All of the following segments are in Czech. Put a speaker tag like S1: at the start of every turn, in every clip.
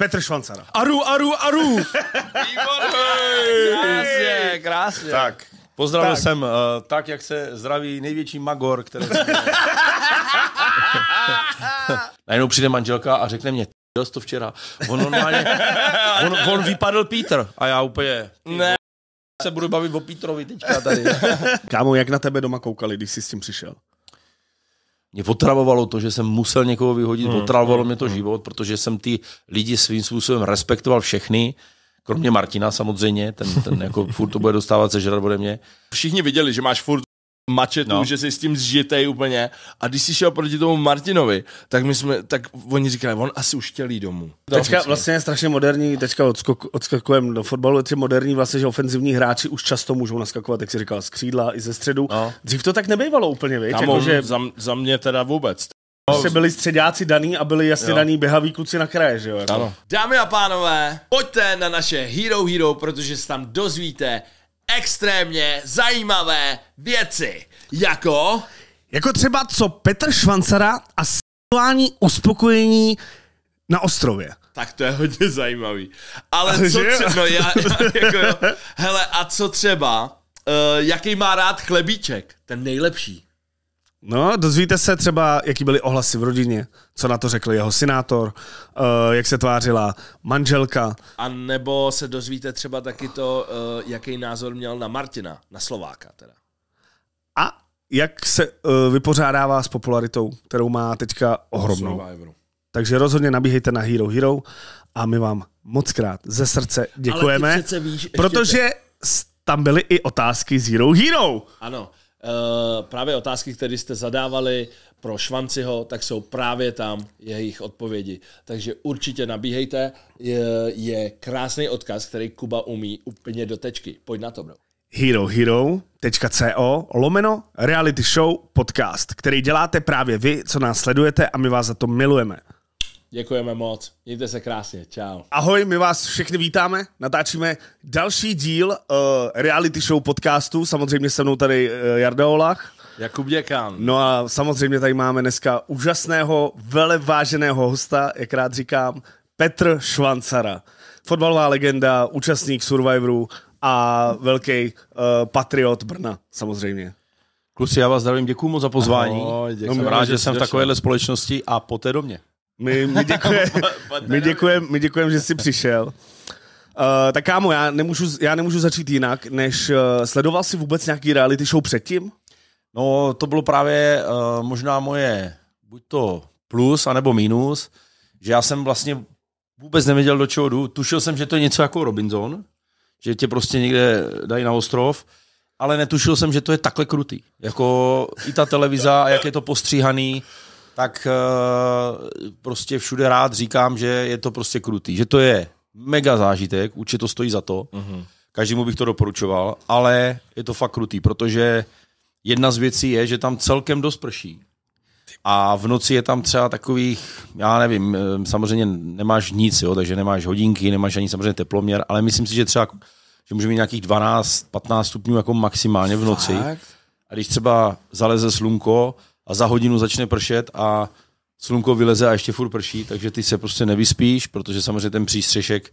S1: Petr Švancara. Aru, aru, aru! krásně, krásně. Tak, pozdravil tak. jsem uh, tak, jak se zdraví největší magor, který jsem... Najednou přijde manželka a řekne mě, dost to včera. On normálně, on, on vypadl Peter a já úplně... Ne se budu bavit o Pítrovi teďka tady.
S2: Kámo, jak na tebe doma koukali, když jsi s tím přišel?
S1: mě potravovalo to, že jsem musel někoho vyhodit, hmm, potravovalo hmm, mě to hmm. život, protože jsem ty lidi svým způsobem respektoval všechny, kromě Martina samozřejmě, ten, ten jako furt to bude dostávat žrat ode mě.
S3: Všichni viděli, že máš furt mačetu, no. že jsi s tím zžitej úplně. A když jsi šel proti tomu Martinovi, tak my jsme, tak oni říkali, on asi už chtěl jít domů. Teďka vlastně
S2: je strašně moderní, teďka odskok, odskakujeme do fotbalu, je moderní vlastně, že ofenzivní hráči už často můžou naskakovat, jak si říkal, z křídla i ze středu. No. Dřív to tak nebejvalo úplně, víš? Jako, že...
S3: za, za, mě
S2: teda vůbec. Prostě byli středáci daný a byli jasně jo. daný běhaví kluci na kraje, že jo? Jako. Ano.
S3: Dámy a pánové, pojďte na naše Hero Hero, protože se tam dozvíte extrémně zajímavé věci.
S2: Jako? Jako třeba co Petr Švancara a sexuální uspokojení na ostrově.
S3: Tak to je hodně zajímavý. Ale a co třeba, no já, já, jako Hele, a co třeba, uh, jaký má rád chlebíček? Ten nejlepší.
S2: No, dozvíte se třeba, jaký byly ohlasy v rodině, co na to řekl jeho synátor, uh, jak se tvářila manželka.
S3: A nebo se dozvíte třeba taky to, uh, jaký názor měl na Martina, na Slováka teda.
S2: A jak se uh, vypořádává s popularitou, kterou má teďka ohromnou. Takže rozhodně nabíhejte na Hero Hero a my vám moc krát ze srdce děkujeme, víš, protože tam byly i otázky z Hero Hero.
S3: Ano, uh, právě otázky, které jste zadávali pro Švanciho, tak jsou právě tam jejich odpovědi. Takže určitě nabíhejte, je, je krásný odkaz, který Kuba umí úplně do tečky. Pojď na to, bro
S2: herohero.co lomeno reality show podcast, který děláte právě vy, co nás sledujete a my vás za to milujeme. Děkujeme moc, mějte se krásně, čau. Ahoj, my vás všechny vítáme, natáčíme další díl uh, reality show podcastu, samozřejmě se mnou tady uh, Jarda Olach. Jakub Děkan. No a samozřejmě tady máme dneska úžasného, veleváženého hosta, jak rád říkám, Petr Švancara. Fotbalová legenda, účastník Survivoru, a velký uh, patriot Brna, samozřejmě. Kluci, já vás zdravím, děkuji moc za pozvání. Ahoj, děkuji. Jsem rád, že jsem v takovéhle
S1: společnosti a poté do mě.
S2: My, my děkujeme, my děkujem, my děkujem, že jsi přišel. Uh, tak kámo, já nemůžu, já nemůžu začít jinak, než uh, sledoval jsi vůbec nějaký reality show předtím? No, to bylo právě uh, možná
S1: moje buď to plus, anebo minus, že já jsem vlastně vůbec nevěděl, do čeho jdu. Tušil jsem, že to je něco jako Robinson, že tě prostě někde dají na ostrov, ale netušil jsem, že to je takhle krutý. Jako i ta televize, jak je to postříhaný, tak eh, prostě všude rád říkám, že je to prostě krutý, že to je mega zážitek, určitě to stojí za to, mm každému bych to doporučoval, ale je to fakt krutý, protože jedna z věcí je, že tam celkem dost prší a v noci je tam třeba takových, já nevím, eh, samozřejmě nemáš nic, jo, takže nemáš hodinky, nemáš ani samozřejmě teploměr, ale myslím si, že třeba že může mít nějakých 12, 15 stupňů jako maximálně v noci. Fakt? A když třeba zaleze slunko a za hodinu začne pršet a slunko vyleze a ještě furt prší, takže ty se prostě nevyspíš, protože samozřejmě ten přístřešek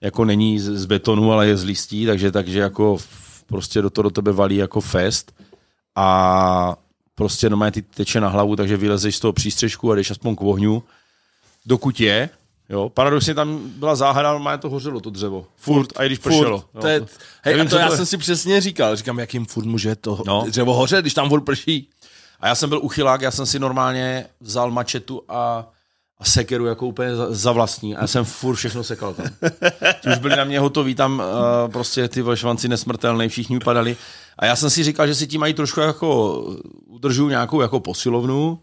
S1: jako není z betonu, ale je z listí, takže, takže jako prostě do toho do tebe valí jako fest. A prostě no ty teče na hlavu, takže vylezeš z toho přístřežku a jdeš aspoň k ohňu, dokud je. Jo, paradoxně tam byla záhada, má to hořelo to dřevo. Furt, furt a i když furt, jo. To je, hej, Nevím, a to, to já jsem si přesně říkal, říkám, jakým furt může to no. dřevo hořet, když tam furt prší. A já jsem byl uchylák, já jsem si normálně vzal mačetu a a sekeru jako úplně za, za vlastní. A já jsem furt všechno sekal tam. Ti už byli na mě hotoví, tam uh, prostě ty švanci nesmrtelné, všichni vypadali. A já jsem si říkal, že si ti mají trošku jako udržuju nějakou jako posilovnu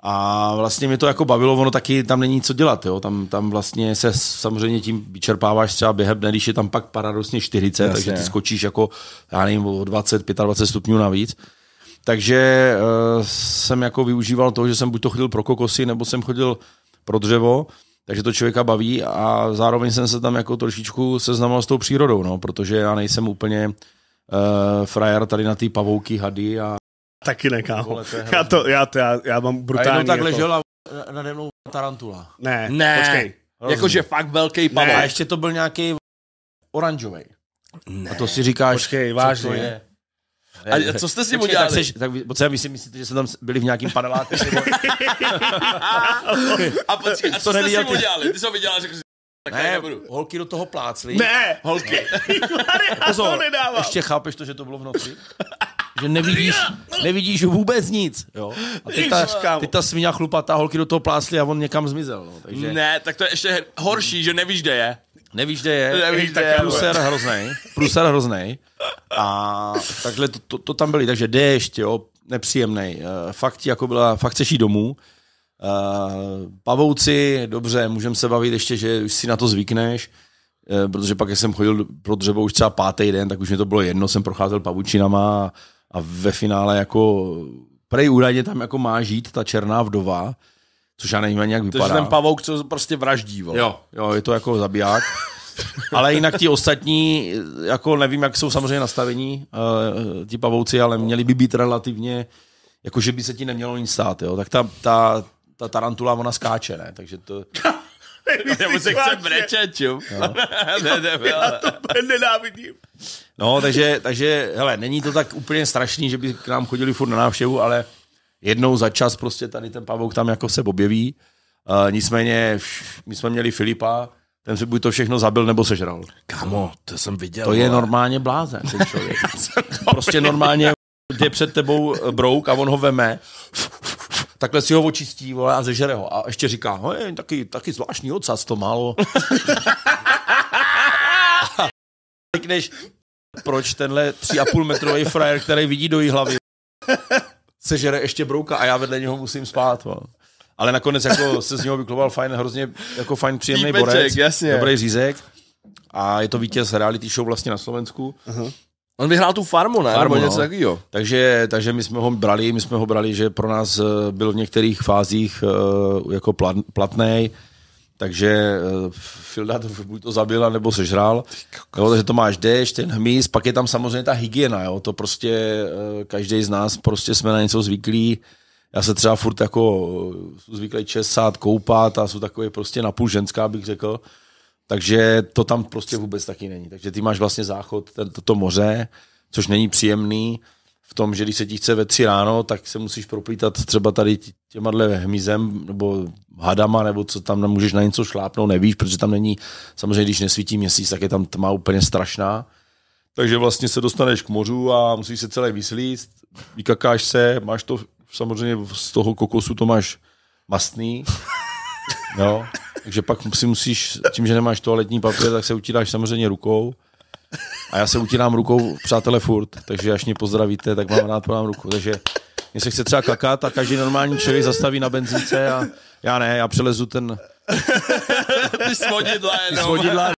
S1: a vlastně mě to jako bavilo, ono taky tam není co dělat, jo? Tam, tam vlastně se samozřejmě tím vyčerpáváš třeba během dne, když je tam pak paradoxně 40, Jasně. takže ty skočíš jako, já nevím, o 20, 25 stupňů navíc. Takže uh, jsem jako využíval toho, že jsem buď to chodil pro kokosy, nebo jsem chodil pro dřevo, takže to člověka baví a zároveň jsem se tam jako trošičku seznamoval s tou přírodou, no, protože já nejsem úplně uh, frajer tady na ty pavouky, hady a
S2: Taky ne, kámo. Já, to, já, to, já, já mám brutální... A jenom tak jako... ležela
S1: nade mnou tarantula. Ne, ne. počkej. Jakože fakt velký pavo. A ještě to byl nějaký oranžový. Ne. A to si říkáš, počkej, vážně. Co to je? A co jste si udělali? Tak, tak co vy si myslíte, že jsme tam byli v nějakým paneláku? a počkej, a co, jste si udělali? Ty jsi ho viděl a řekl tak ne, nebudu. holky do toho plácly. Ne! Holky.
S2: Ne. Pozor, to Ještě
S1: chápeš to, že to bylo v noci? že nevidíš, nevidíš vůbec nic. Jo? A ty ta, ty ta svině chlupatá holky do toho plásly a on někam zmizel. No. Takže... Ne, tak to je ještě horší, že nevíš, kde je. Nevíš, kde je. Nevíš, kde je. Pruser hroznej. Pruser hroznej. A takhle to, to, to tam byly. Takže déšť, jo, nepříjemný. Eh, fakt, jako byla, fakt chceš jít domů. Eh, pavouci, dobře, můžeme se bavit ještě, že už si na to zvykneš, eh, protože pak, když jsem chodil pro dřevo už třeba pátý den, tak už mi to bylo jedno, jsem procházel pavučinama a a ve finále jako prej údajně tam jako má žít ta černá vdova, což já nevím ani jak vypadá. To je ten pavouk, co prostě vraždí. Jo, jo, je to jako zabiják. ale jinak ti ostatní, jako nevím, jak jsou samozřejmě nastavení eh, ti pavouci, ale měli by být relativně, jako že by se ti nemělo nic stát, jo. Tak ta, ta, ta tarantula, ona skáče, ne? Takže to...
S3: Nebo se chce brečet, čum. No. ne, ne, já to nenávidím.
S1: No, takže, takže, hele, není to tak úplně strašný, že by k nám chodili furt na návštěvu, ale jednou za čas prostě tady ten pavouk tam jako se objeví. Uh, nicméně, my jsme měli Filipa, ten si buď to všechno zabil, nebo sežral. Kamo, to jsem viděl. To je ale... normálně blázen, ten člověk. prostě normálně jde před tebou eh, brouk a on ho veme takhle si ho očistí vole, a zežere ho. A ještě říká, no je taky, taky zvláštní ocas to málo. Řekneš, proč tenhle 3,5 metrový frajer, který vidí do jí hlavy, sežere ještě brouka a já vedle něho musím spát. Vole. Ale nakonec jako se z něho vykloval fajn, hrozně jako fajn příjemný Týpeček, borec, jasně. dobrý řízek. A je to vítěz reality show vlastně na Slovensku. Uh-huh. On vyhrál tu farmu, ne? Farmu, no. něco no. takového. Takže, takže my jsme ho brali, my jsme ho brali, že pro nás eh, byl v některých fázích eh, jako platný. takže eh, Filda to buď to zabila, nebo sežral. Jo, takže to máš déšť, ten hmyz, pak je tam samozřejmě ta hygiena, jo? to prostě každý z nás prostě jsme na něco zvyklí. Já se třeba furt jako jsou zvyklý česat, koupat a jsou takové prostě napůl ženská, bych řekl. Takže to tam prostě vůbec taky není. Takže ty máš vlastně záchod, toto moře, což není příjemný v tom, že když se ti chce ve tři ráno, tak se musíš proplítat třeba tady těma dle hmyzem nebo hadama, nebo co tam můžeš na něco šlápnout, nevíš, protože tam není, samozřejmě když nesvítí měsíc, tak je tam tma úplně strašná. Takže vlastně se dostaneš k mořu a musíš se celé vyslít. vykakáš se, máš to samozřejmě z toho kokosu to máš mastný, Jo? Takže pak si musíš, tím, že nemáš toaletní papír, tak se utíráš samozřejmě rukou. A já se utírám rukou, přátelé, furt, takže až mě pozdravíte, tak mám rád podám ruku. Takže mě se chce třeba kakat a každý normální člověk zastaví na benzínce a já ne, já přelezu ten...
S3: Ty svodidla jenom. Ty svodidla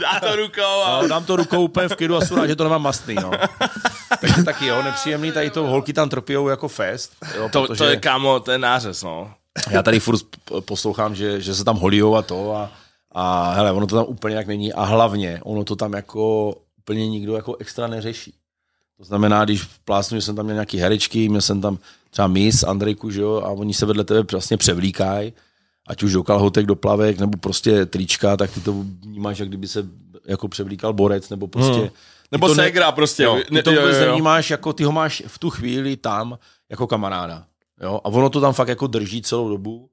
S1: Dá to rukou. A... No, dám to rukou úplně v kidu a jsou že to nemám mastný. No. Takže taky jo, nepříjemný, tady to holky tam trpějou jako fest.
S3: Jo, to, protože... to je kamo, to je nářez, no
S1: já tady furt poslouchám, že, že se tam holijou a to a, a hele, ono to tam úplně jak není a hlavně ono to tam jako úplně nikdo jako extra neřeší. To znamená, když plásnu, že jsem tam měl nějaký herečky, měl jsem tam třeba mis, Andrejku, že jo, a oni se vedle tebe vlastně převlíkají, ať už do kalhotek, do plavek, nebo prostě trička, tak ty to vnímáš, jak kdyby se jako převlíkal borec, nebo prostě... Hmm. Nebo se ne, prostě. Jo, ty to vůbec nevnímáš, jako ty ho máš v tu chvíli tam jako kamaráda. Jo? A ono to tam fakt jako drží celou dobu.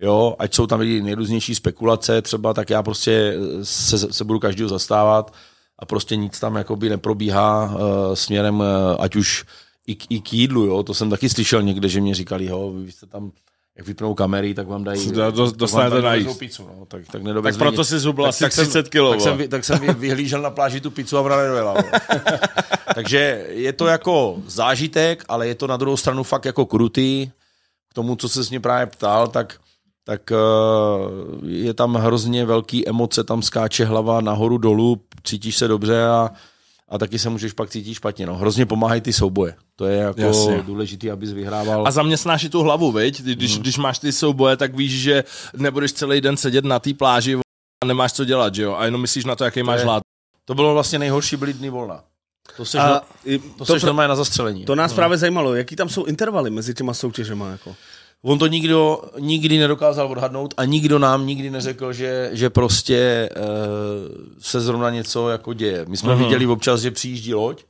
S1: Jo, ať jsou tam lidi nejrůznější spekulace třeba, tak já prostě eh, se, se budu každého zastávat a prostě nic tam jakoby neprobíhá uh, směrem, uh, ať už i, i k jídlu, jo, to jsem taky slyšel někde, že mě říkali, jo, vy jste tam jak vypnou kamery, tak vám dají... Do, dostanete na jíst. Pizzu, no. tak, tak, tak proto si zubla asi 30 kilo. Tak jsem, tak jsem vyhlížel na pláži tu pizzu a v nedojela. Takže je to jako zážitek, ale je to na druhou stranu fakt jako krutý. K tomu, co se s mě právě ptal, tak tak eh, je tam hrozně velký emoce, tam skáče hlava nahoru dolů, cítíš se dobře a a taky se můžeš pak cítit špatně. No. Hrozně pomáhají ty souboje. To je jako Jasně. důležitý, abys vyhrával.
S3: A zaměstnáš i tu hlavu, viď? Když, hmm. když máš ty souboje, tak víš, že nebudeš celý den sedět na té pláži a nemáš co dělat, že jo? A jenom myslíš na to, jaký to máš hlad. To bylo vlastně nejhorší, byly
S2: dny volna. To se to, to, to, to seš na zastřelení. To nás no. právě zajímalo, jaký tam jsou intervaly mezi těma soutěžema, jako? On to nikdo nikdy nedokázal odhadnout a nikdo nám nikdy
S1: neřekl, že, že prostě uh, se zrovna něco jako děje. My jsme uh-huh. viděli občas, že přijíždí loď,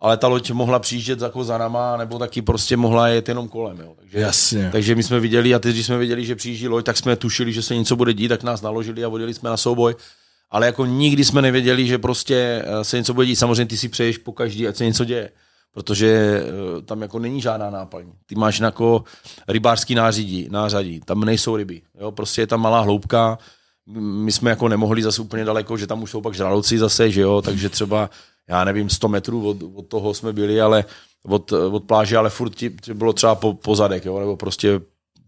S1: ale ta loď mohla přijíždět jako za náma, nebo taky prostě mohla jet jenom kolem. Jo. Takže, Jasně. takže my jsme viděli, a teď, když jsme viděli, že přijíždí loď, tak jsme tušili, že se něco bude dít, tak nás naložili a vodili jsme na souboj. Ale jako nikdy jsme nevěděli, že prostě eh, se něco bude dít. Samozřejmě ty si přeješ po každý, ať se něco děje protože eh, tam jako není žádná náplň. Ty máš jako rybářský nářadí, nářadí, tam nejsou ryby. Jo? Prostě je tam malá hloubka, my jsme jako nemohli zase úplně daleko, že tam už jsou pak žraloci zase, že jo, takže třeba, já nevím, 100 metrů od, od toho jsme byli, ale od, od pláže, ale furt ti, ti bylo třeba po, po zadek, jo, nebo prostě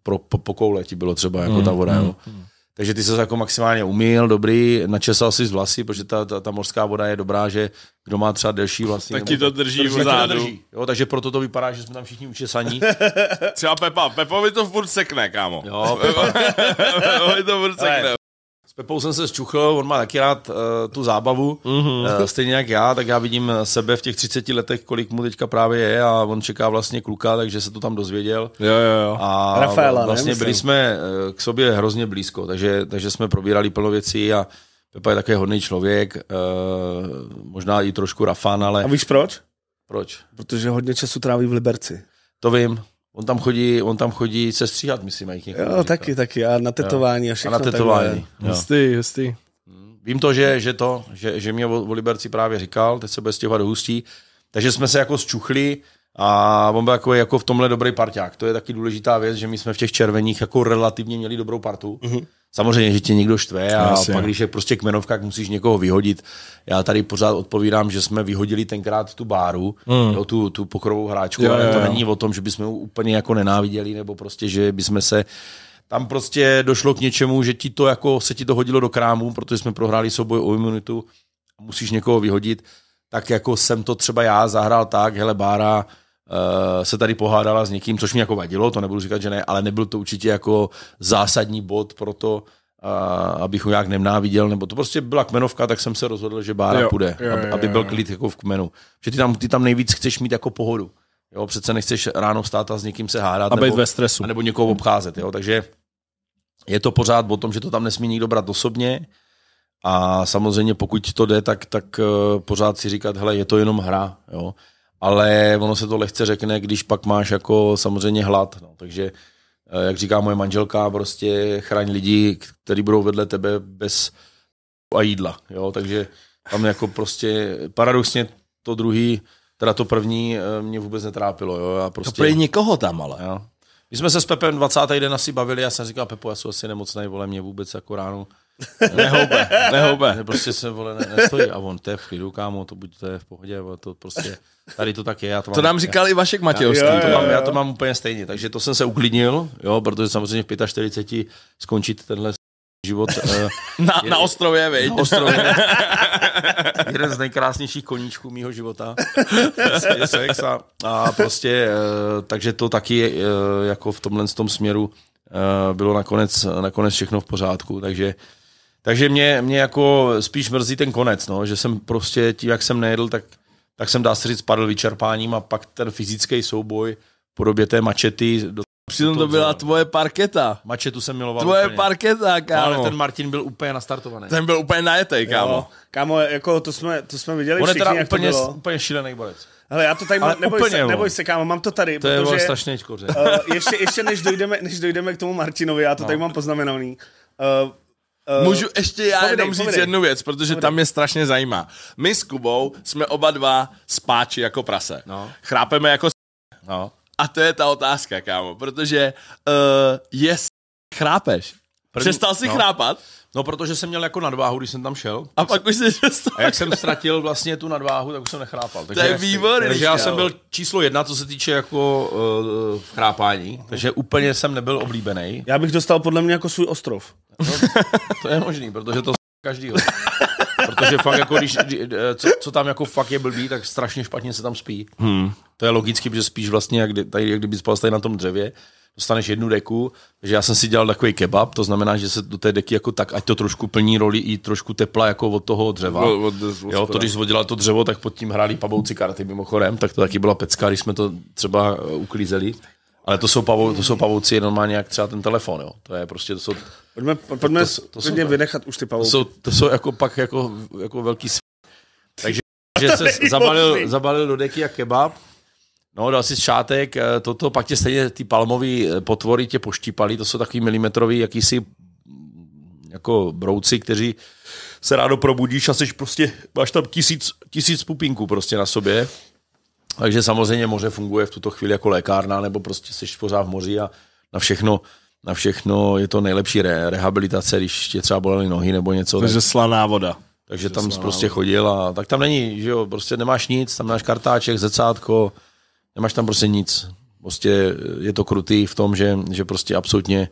S1: pro, po, po koule ti bylo třeba jako mm, ta voda, mm, jo. Mm. mm. Takže ty se jako maximálně umýl, dobrý, načesal si z vlasy, protože ta, ta, ta, mořská voda je dobrá, že kdo má třeba delší vlasy. Tak ti to drží drží, v zádu. Drží, jo, takže proto to vypadá, že jsme tam všichni učesaní.
S3: třeba Pepa, Pepovi to furt sekne, kámo. Jo, Pepa. Pepovi to furt sekne.
S1: Pepou jsem se zčuchl, on má taky rád uh, tu zábavu, mm-hmm. uh, stejně jak já, tak já vidím sebe v těch 30 letech, kolik mu teďka právě je a on čeká vlastně kluka, takže se to tam dozvěděl. Jo, jo, jo. A Rafaela, vlastně ne, byli jsme eh, k sobě hrozně blízko, takže, takže jsme probírali plno věcí a Pepa je také hodný člověk, uh, možná i trošku Rafán, ale... A víš proč? Proč?
S2: Protože hodně času tráví v Liberci.
S1: To vím, On tam chodí, on tam chodí se stříhat, myslím, jak Jo, Jo, taky, to.
S2: taky. A na tetování a všechno. A na tetování. Hustý, hustý.
S1: Hmm. Vím to, že, že to, že, že mě o Liberci právě říkal, teď se bude stěhovat do Hustí, takže jsme se jako zčuchli a on byl jako, jako v tomhle dobrý parťák. To je taky důležitá věc, že my jsme v těch červených jako relativně měli dobrou partu. Mm-hmm. Samozřejmě, že tě někdo štve a Asi, pak, když je prostě kmenovka, musíš někoho vyhodit. Já tady pořád odpovídám, že jsme vyhodili tenkrát tu báru, mm. jo, tu, tu pokrovou hráčku, jo, ale to jo. není o tom, že bychom ho úplně jako nenáviděli, nebo prostě, že bychom se tam prostě došlo k něčemu, že ti to jako se ti to hodilo do krámu, protože jsme prohráli souboj o imunitu, musíš někoho vyhodit, tak jako jsem to třeba já zahrál tak, hele Bára, Eh, se tady pohádala s někým, což mi jako vadilo, to nebudu říkat, že ne, ale nebyl to určitě jako zásadní bod pro to, abych ho nějak nemnáviděl, nebo to prostě byla kmenovka, tak jsem se rozhodl, že Bára jo, půjde, jo, aby, jo, aby byl klid jako v kmenu. Že ty tam, ty tam nejvíc chceš mít jako pohodu. Jo, přece nechceš ráno vstát a s někým se hádat. A být nebo, ve stresu. nebo někoho obcházet, jo, takže je to pořád o tom, že to tam nesmí nikdo brát osobně a samozřejmě pokud to jde, tak, tak eh, pořád si říkat, hele, je to jenom hra, jo ale ono se to lehce řekne, když pak máš jako samozřejmě hlad. No. Takže eh, jak říká moje manželka, prostě chraň lidi, kteří budou vedle tebe bez a jídla. Jo? Takže tam jako prostě paradoxně to druhý, teda to první eh, mě vůbec netrápilo. Jo? Já prostě, to prý
S3: nikoho tam ale.
S1: Jo? My jsme se s Pepem 20. den asi bavili, já jsem říkal, Pepo, já jsem asi nemocný, vole, mě vůbec jako ráno nehoube, nehoube. Ne, prostě se, vole, ne, nestojí. A on, to je v klidu, kámo, to buď to je v pohodě, to prostě, tady to tak je. Já to, mám, to nám říkal já, i Vašek Matějovský. Já, já, to mám, já to mám úplně stejně, takže to jsem se uklidnil, jo, protože samozřejmě v 45 skončit tenhle život. Eh, na, je, na ostrově, viď? Na ostrově. jeden z nejkrásnějších koníčků mýho života. je a, prostě, prostě, takže to taky eh, jako v tomhle tom směru bylo nakonec, nakonec všechno v pořádku, takže takže mě, mě jako spíš mrzí ten konec, no, že jsem prostě tím, jak jsem nejedl, tak, tak jsem dá se říct spadl vyčerpáním a pak ten fyzický souboj v podobě té mačety. Do... Přitom
S3: to byla tvoje parketa. Mačetu jsem miloval Tvoje úplně. parketa, kámo. No, ale ten
S2: Martin byl úplně nastartovaný. Ten byl úplně najetej, kámo. Jo. Kámo, jako to jsme, to jsme viděli On všichni, je úplně, úplně šílený borec. Hele, já to tady, mám. neboj, úplně, se, neboj se, kámo, mám to tady. To protože, je strašně uh, eh, ještě, ještě než dojdeme, než dojdeme k tomu Martinovi, já to no. tady mám poznamenaný. Uh, Uh, Můžu ještě já jenom říct povedej. jednu věc, protože povedej. tam
S3: mě strašně zajímá. My s Kubou jsme oba dva spáči jako prase. No. Chrápeme jako no. A to je ta otázka,
S1: kámo, protože uh, je chrápeš. První, Přestal si no. chrápat? No, protože jsem měl jako nadváhu, když jsem tam šel. A pak už jsi přestal. A jak jsem ztratil vlastně tu nadváhu, tak už jsem nechrápal. Takže, to je výborný. Takže já jsem byl číslo jedna, co se týče jako uh, chrápání, takže úplně jsem nebyl oblíbený.
S2: Já bych dostal podle mě jako svůj ostrov. No,
S1: to je možný, protože to každý. Protože fakt jako, když, eh, co, co, tam jako fakt je blbý, tak strašně špatně se tam spí. Hmm. To je logicky, protože spíš vlastně, jak, tady, jak kdyby spal tady na tom dřevě dostaneš jednu deku, takže já jsem si dělal takový kebab, to znamená, že se do té deky jako tak, ať to trošku plní roli i trošku tepla jako od toho dřeva. Od, od, od, jo, to, když zvodila to dřevo, tak pod tím hráli pavouci karty mimochodem, tak to taky byla pecka, když jsme to třeba eh, uklízeli. Ale to jsou, pavou, to jsou pavouci normálně jak třeba ten telefon, jo. To je prostě, to jsou...
S2: Pojďme, pojďme to, to, to jsou, vynechat už ty pavouky. To jsou, to jsou jako pak jako, jako velký s... Takže že se zabalil,
S1: zabalil do deky jak kebab, No, dal si šátek, eh, toto, pak tě stejně ty palmové eh, potvory tě poštípali. to jsou takový milimetrový jakýsi mm, jako brouci, kteří se rádo probudíš a jsi prostě, máš tam tisíc, tisíc pupinků prostě na sobě. Takže samozřejmě moře funguje v tuto chvíli jako lékárna, nebo prostě jsi pořád v moři a na všechno, na všechno je to nejlepší re- rehabilitace, když tě třeba bolely nohy nebo něco. Takže tak... slaná voda. Takže tam jsi prostě chodil a tak tam není, že jo, prostě nemáš nic, tam máš kartáček, zrcátko, nemáš tam prostě nic. Prostě je to krutý v tom, že, že prostě absolutně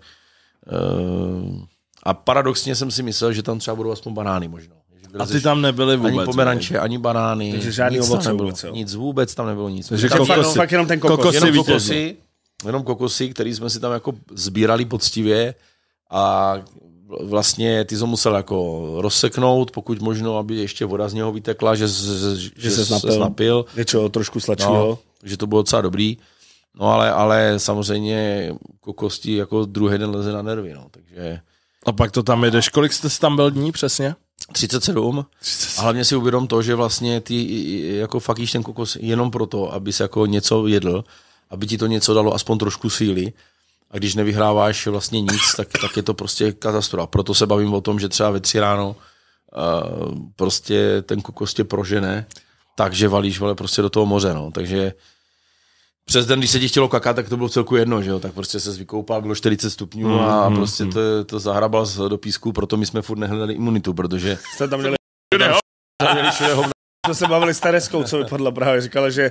S1: uh, a paradoxně jsem si myslel, že tam třeba budou aspoň banány možná. A ty tam nebyly vůbec. Ani pomeranče, ani banány. Takže žádný nic ovoce nebylo. Vůbec, nic vůbec tam nebylo nic. Takže tam kokosy, jenom, fakt jenom ten kokos. kokosy jenom kokosy, jenom kokosy, který jsme si tam jako sbírali poctivě a vlastně ty to musel jako rozseknout, pokud možno, aby ještě voda z něho vytekla, že, že, že, že se napil.
S2: napil. trošku sladšího. No,
S1: že to bylo docela dobrý. No ale, ale samozřejmě kokosti jako druhý den leze na nervy, no, takže... A pak to tam jedeš. Kolik jste tam byl dní přesně? 37. 37. A hlavně si uvědom to, že vlastně ty jako fakíš ten kokos jenom proto, aby se jako něco jedl, aby ti to něco dalo aspoň trošku síly a když nevyhráváš vlastně nic, tak, tak je to prostě katastrofa. Proto se bavím o tom, že třeba ve tři ráno uh, prostě ten kokos tě prožene, takže valíš vole prostě do toho moře, no. Takže přes den, když se ti chtělo kakat, tak to bylo celku jedno, že jo, tak prostě se vykoupal, bylo 40 stupňů a mm, mm, prostě mm. to, to zahrabal do písku, proto my jsme furt nehledali imunitu, protože...
S2: Jste tam měli... Tam měli jsme se bavili s Tereskou, co vypadla právě, říkala, že,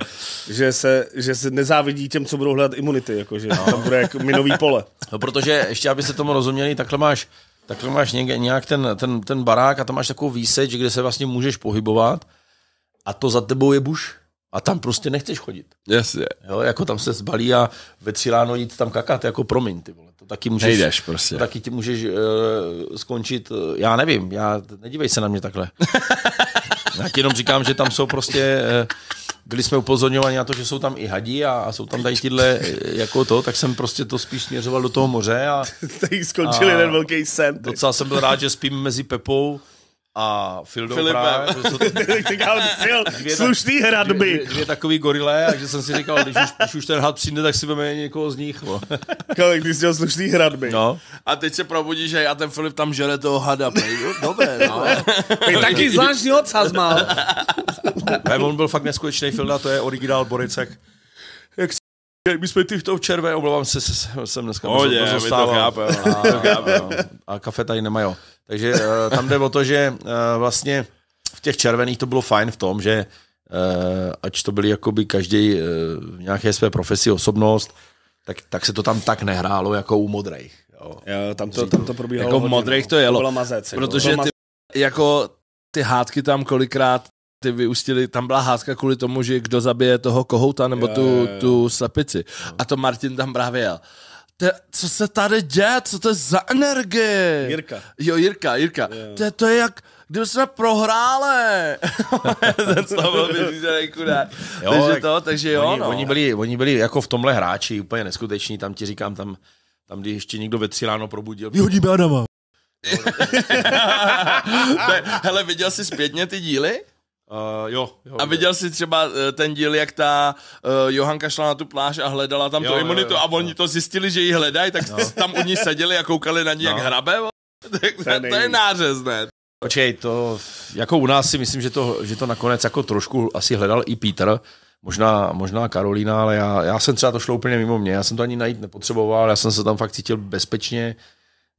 S2: že, se, že se nezávidí těm, co budou hledat imunity, jakože no. tam bude jak minový pole.
S1: No protože ještě, aby se tomu rozuměli, takhle máš, takhle máš nějak ten, ten, ten barák a tam máš takovou výseč, kde se vlastně můžeš pohybovat a to za tebou je buš a tam prostě nechceš chodit. Jasně. Jo, jako tam se zbalí a ve tři ráno jít tam kakat, jako promiň, ty vole. To taky můžeš, Nejdeš prostě. To taky ti můžeš uh, skončit, uh, já nevím, já, nedívej se na mě takhle. Já ti jenom říkám, že tam jsou prostě, byli eh, jsme upozorňováni na to, že jsou tam i hadí a, a jsou tam tady tyhle eh, jako to, tak jsem prostě to spíš směřoval do toho moře. A,
S2: tady skončil a jeden velký sen. Docela jsem byl rád, že
S1: spím mezi Pepou a Phil Dobra, že jsou
S2: dvě, slušný hradby. Dvě,
S1: dvě, takový gorilé, takže jsem si říkal, když už, když už ten had přijde, tak si veme někoho z
S3: nich.
S2: Kolik ty jsi slušný hradby. No.
S3: A teď se probudíš a ten Filip tam žere toho
S1: hada.
S2: dobré, no. Ty taky zvláštní
S1: odsaz má. on byl fakt neskutečný Filda, to je originál Boricek. My jsme ty v tom červé, omlouvám se, se, se jsem dneska oh, je, to chápem, a, to chápem. a kafe tady nemají. Takže uh, tam jde o to, že uh, vlastně v těch červených to bylo fajn v tom, že uh, ač to byli jakoby každý uh, v nějaké své profesi osobnost, tak, tak se to tam tak nehrálo jako u modrejch.
S2: Jo, jo tam, to, tam to probíhalo. Jako v modrejch no. to jelo. To bylo mazec, jako- protože
S3: ty, jako ty hádky tam kolikrát ty vyustili, tam byla hádka kvůli tomu, že kdo zabije toho kohouta nebo jo, tu, jo, jo. tu slepici. No. A to Martin tam právě jel. Te, co se tady děje? Co to je za energie? Jirka. Jo, Jirka,
S1: Jirka. Jo. To,
S3: to je jak kdyby jsme prohráli. Ten z toho byl vyřízený
S2: takže to, takže jo, oni, no. oni,
S1: byli, oni byli jako v tomhle hráči úplně neskuteční, tam ti říkám, tam, tam když ještě někdo ve tři ráno probudil. Vyhodíme Adama. hele, viděl jsi zpětně ty díly? Uh, jo, jo, a viděl
S3: jsi třeba uh, ten díl, jak ta uh, Johanka šla na tu pláž a hledala tam jo, tu imunitu jo, jo, a oni jo. to zjistili, že ji hledají, tak no. tam u ní seděli a koukali na ní no. jak hrabe. tak to, to je nářez, ne?
S1: Počkej, to jako u nás si myslím, že to, že to nakonec jako trošku asi hledal i Peter, možná, možná Karolina, ale já, já jsem třeba to šlo úplně mimo mě, já jsem to ani najít nepotřeboval, já jsem se tam fakt cítil bezpečně, uh,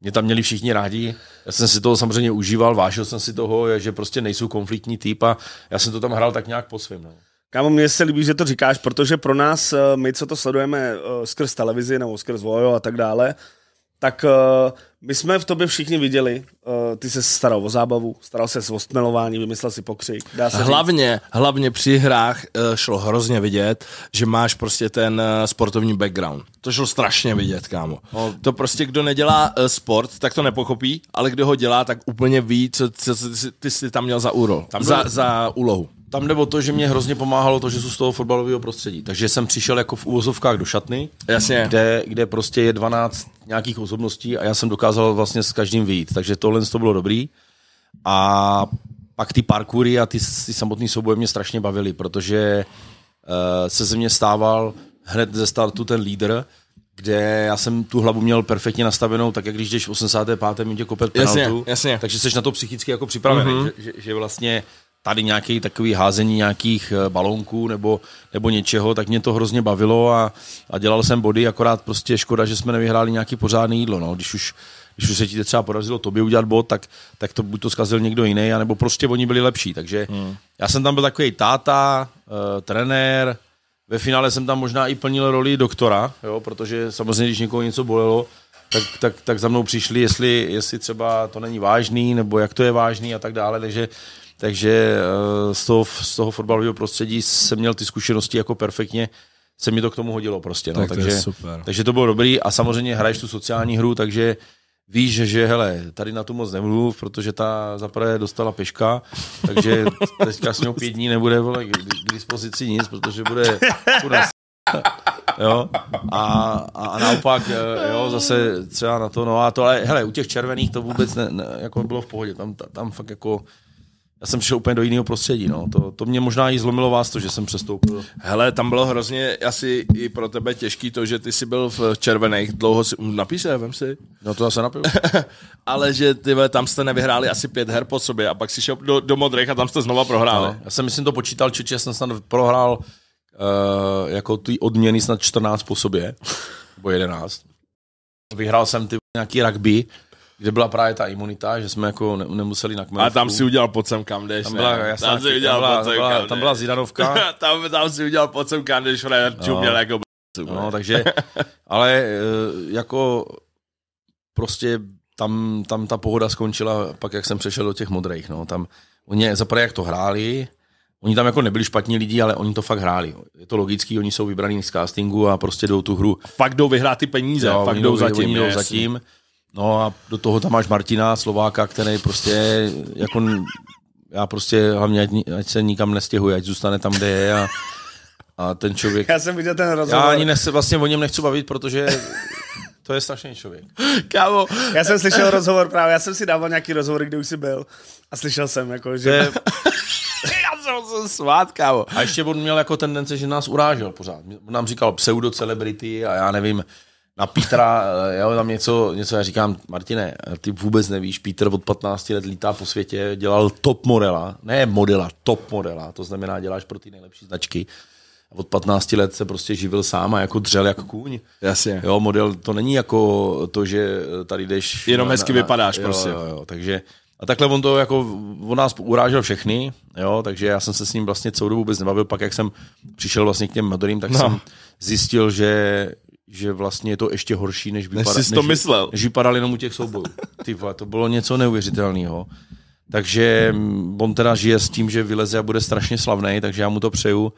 S1: mě tam měli všichni rádi. Já jsem si toho samozřejmě užíval, vážil jsem si toho, že prostě nejsou konfliktní typ a já jsem to tam hrál tak nějak po svém.
S2: No. Kámo, mně se líbí, že to říkáš, protože pro nás, eh, my, co to sledujeme eh, skrz televizi nebo skrz Vojo a tak dále, tak uh, my jsme v tobě všichni viděli, uh, ty se staral o zábavu, staral se o stmelování, vymyslel si pokřik. Dá se hlavně,
S3: říct. hlavně při hrách uh, šlo hrozně vidět, že máš prostě ten uh, sportovní background. To šlo strašně vidět, kámo. No. To prostě, kdo nedělá uh, sport, tak to nepochopí, ale kdo ho dělá, tak
S1: úplně ví, co, co, co ty jsi tam měl za úrol, tam byl... za, za úlohu. Tam nebo to, že mě hrozně pomáhalo to, že jsou z toho fotbalového prostředí. Takže jsem přišel jako v úvozovkách do šatny, Jasně. Kde, kde prostě je 12 nějakých osobností a já jsem dokázal vlastně s každým vyjít. Takže tohle to bylo dobrý. A pak ty parkoury a ty, ty samotné souboje mě strašně bavily, protože uh, se ze mě stával hned ze startu ten lídr, kde já jsem tu hlavu měl perfektně nastavenou, tak jak když jdeš v 85. minutě kopet penaltu, jasně, jasně. takže jsi na to psychicky jako připravený, mm-hmm. že, že, že vlastně tady nějaký takový házení nějakých eh, balonků nebo, nebo něčeho, tak mě to hrozně bavilo a, a dělal jsem body, akorát prostě škoda, že jsme nevyhráli nějaký pořádný jídlo, no, když už když už se ti třeba podařilo tobě udělat bod, tak, tak to buď to zkazil někdo jiný, anebo prostě oni byli lepší. Takže hmm. já jsem tam byl takový táta, e, trenér, ve finále jsem tam možná i plnil roli doktora, jo, protože samozřejmě, když někoho něco bolelo, tak, tak, tak za mnou přišli, jestli, jestli třeba to není vážný, nebo jak to je vážný a tak dále, takže takže eh, z toho, z toho fotbalového prostředí jsem měl ty zkušenosti jako perfektně, se mi to k tomu hodilo prostě. No. Tak to takže, super. takže to bylo dobrý a samozřejmě hraješ tu sociální hru, takže víš, že hele, tady na tu moc nemluv, protože ta zaprvé dostala peška, takže teďka s ňou pět dní nebude vole, k, dispozici nic, protože bude kurna Jo, a, a, a naopak, eh, jo, zase třeba na to, no a to, ale hele, u těch červených to vůbec ne, ne, jako bylo v pohodě, tam, tam fakt jako já jsem šel úplně do jiného prostředí. No. To, to mě možná i zlomilo vás to, že jsem přestoupil. Hele,
S3: tam bylo hrozně asi i pro tebe těžký to, že ty jsi byl v červených, dlouho si hm, napíš se, vem si. No to já se napiju. Ale že ty, tam jste nevyhráli asi pět her po sobě a pak si šel do, do modrých a tam jste znova prohráli. No, já jsem myslím to počítal, či, či
S1: jsem snad prohrál uh, jako ty odměny snad 14 po sobě, nebo 11. Vyhrál jsem ty nějaký rugby, kde byla právě ta imunita, že jsme jako ne, nemuseli na kmenovku. A tam si udělal pod sem kam jdeš, tam byla, Jasná, tam si udělal tam byla, pod sem tam, byla, tam byla
S3: Zidanovka. tam, tam si udělal pod sem kam jdeš, Frajer no. měl jako
S1: b- No, takže, ale e, jako prostě tam, tam ta pohoda skončila pak, jak jsem přešel do těch modrých, no, tam oni zaprvé jak to hráli, Oni tam jako nebyli špatní lidi, ale oni to fakt hráli. Je to logický, oni jsou vybraní z castingu a prostě jdou tu hru. Fakt jdou vyhrát
S3: ty peníze, jo, fakt jdou, jdou zatím. Jdou zatím. zatím.
S1: No a do toho tam máš Martina Slováka, který prostě jako já prostě hlavně ať, ať se nikam nestěhuje, ať zůstane tam, kde je a, a ten člověk...
S2: Já jsem viděl ten rozhovor. Já ani
S1: ne, vlastně o něm nechci bavit, protože to je strašný člověk.
S2: Kámo. Já jsem slyšel rozhovor právě, já jsem si dával nějaký rozhovor, kde už jsi byl a slyšel jsem jako, že...
S1: já jsem se svát, kámo. A ještě on měl jako tendence, že nás urážel pořád. Nám říkal pseudo celebrity a já nevím, na Petra, eh, jo, tam něco, něco já říkám, Martine, ty vůbec nevíš, Peter od 15 let lítá po světě, dělal top modela, ne modela, top modela, to znamená, děláš pro ty nejlepší značky. Od 15 let se prostě živil sám a jako dřel jak kůň. Jasně. Jo, model, to není jako to, že tady jdeš... Jenom hezky na, vypadáš jo, prostě. Jo, jo, takže... A takhle on to jako, on nás urážel všechny, jo, takže já jsem se s ním vlastně celou dobu vůbec nebavil, pak jak jsem přišel vlastně k těm modelům, tak no. jsem zjistil, že, že vlastně je to ještě horší, než, vypadá, než, to myslel. než vypadal jenom u těch soubojů. Ty vole, to bylo něco neuvěřitelného. Takže mm, on teda žije s tím, že vyleze a bude strašně slavný, takže já mu to přeju,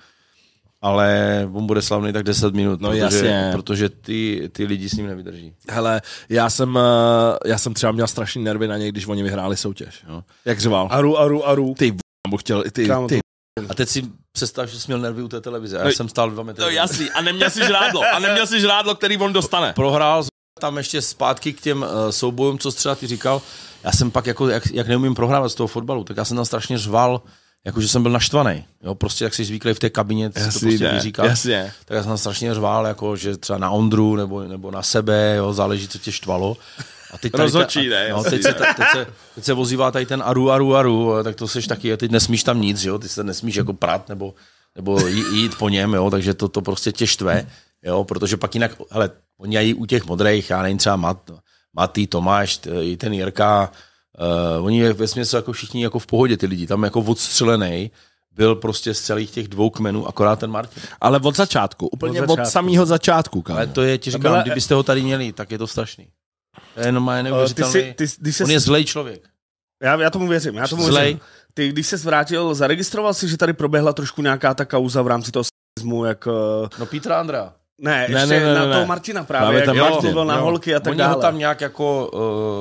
S1: ale on bude slavný tak 10 minut, no, protože, jasně. protože ty,
S3: ty lidi s ním nevydrží. Hele, já jsem, eh, já jsem třeba měl strašný nervy na něj, když oni vyhráli soutěž. Jo. Jak řval. Aru, aru, aru. Ty, bo chtěl, ty, Kámo, ty, a teď si představ,
S1: že jsi měl nervy u té televize. já no, jsem stál dva metry. No jasný, a neměl si žrádlo. A neměl si žrádlo, který on dostane. Prohrál tam ještě zpátky k těm uh, soubojům, co třeba ty říkal. Já jsem pak, jako, jak, jak neumím prohrávat z toho fotbalu, tak já jsem tam strašně řval, jakože jsem byl naštvaný. Jo, prostě jak jsi zvyklý v té kabině, jasný, to prostě vyříkat. Tak já jsem tam strašně řval, jako, že třeba na Ondru nebo, nebo na sebe, jo, záleží, co tě štvalo. A teď tady Rozhočí, ta, ne? No, teď, se, teď, se, teď se vozívá tady ten aru, aru, aru, tak to seš taky, teď nesmíš tam nic, jo? Ty se nesmíš jako prát nebo, nebo jít po něm, jo? takže to, to prostě tě štve, jo? protože pak jinak, hele, oni jají u těch modrých, já nevím, třeba Mat, Matý, Tomáš, i ten Jirka, uh, oni ve smyslu jako všichni jako v pohodě ty lidi, tam jako odstřelený, byl prostě z celých těch dvou kmenů, akorát ten Martin. Ale od začátku, úplně od, od samého začátku. Kam. Ale to je, ti říkám, kdybyste ho tady měli, tak je to strašný. To je normálně eh, neuvěřitelný. ty jsi, ty, jsi, On je zlej člověk.
S2: Já, já tomu věřím, já tomu zlej. věřím. Ty, když se zvrátil, zaregistroval jsi, že tady proběhla trošku nějaká ta kauza v rámci toho sexismu, jak... Uh... No Petra Andra. Ne, ne, ještě ne, ne, ne, na toho Martina právě, právě tam jak Martin, byl na jo. holky a tak Oni dále. ho tam
S1: nějak jako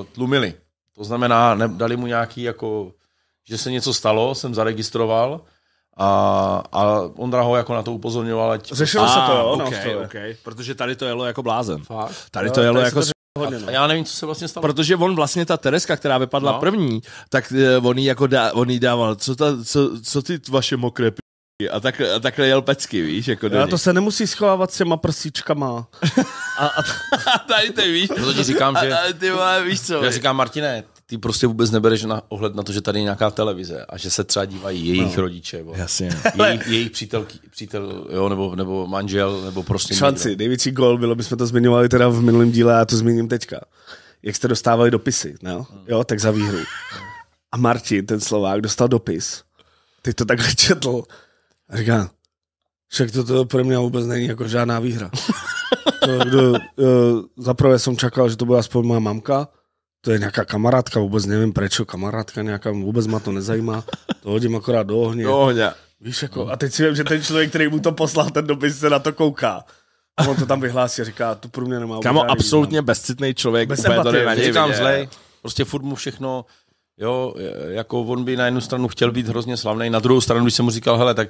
S1: uh, tlumili. To znamená, ne, dali mu nějaký jako, že se něco stalo, jsem zaregistroval a, a Ondra ho jako na to upozorňoval. Ať... Řešilo a, se to, jo? No, okay, okay.
S3: Protože tady to jelo jako
S1: blázen. Fakt? Tady to jelo tady jako a já nevím, co se vlastně stalo. Protože on vlastně, ta Tereska, která vypadla no. první,
S3: tak uh, on jí jako dá, on jí dával, co, ta, co, co ty vaše mokré p... a, tak, a takhle jel pecky, víš, jako A to
S2: se nemusí schovávat s těma prsíčkama. a, a t-
S1: tady ty víš. No to ti říkám, že... A, a ty vole, víš co? Já říkám, Martine, ty prostě vůbec nebereš na ohled na to, že tady je nějaká televize a že se třeba dívají jejich no. rodiče, bo, Jasně. jejich, jejich přítelky, přítel, jo, nebo, nebo manžel, nebo prostě Šanci, někdo.
S2: největší gol bylo, bychom to zmiňovali teda v minulém díle a to zmíním teďka. Jak jste dostávali dopisy, no? jo, tak za výhru. A Martin, ten Slovák, dostal dopis, Ty to takhle četl a říká, však toto pro mě vůbec není jako žádná výhra. to, kdo, eh, zaprvé jsem čekal, že to bude aspoň moje mamka, to je nejaká kamarátka, vôbec neviem prečo, kamarátka nejaká, vôbec ma to nezajímá. To hodím akorát do ohně. Do ohňa. Víš, jako, a teď si vím, že ten člověk, který mu to poslal, ten dopis se na to kouká. A on to tam vyhlásí a říká, to pro mě nemá Kamo, ubrání,
S1: absolutně tam. bezcitný člověk,
S3: Bez úplně to říkám zlej,
S2: prostě furt mu všechno,
S1: jo, jako on by na jednu stranu chtěl být hrozně slavný, na druhou stranu, když jsem mu říkal, hele, tak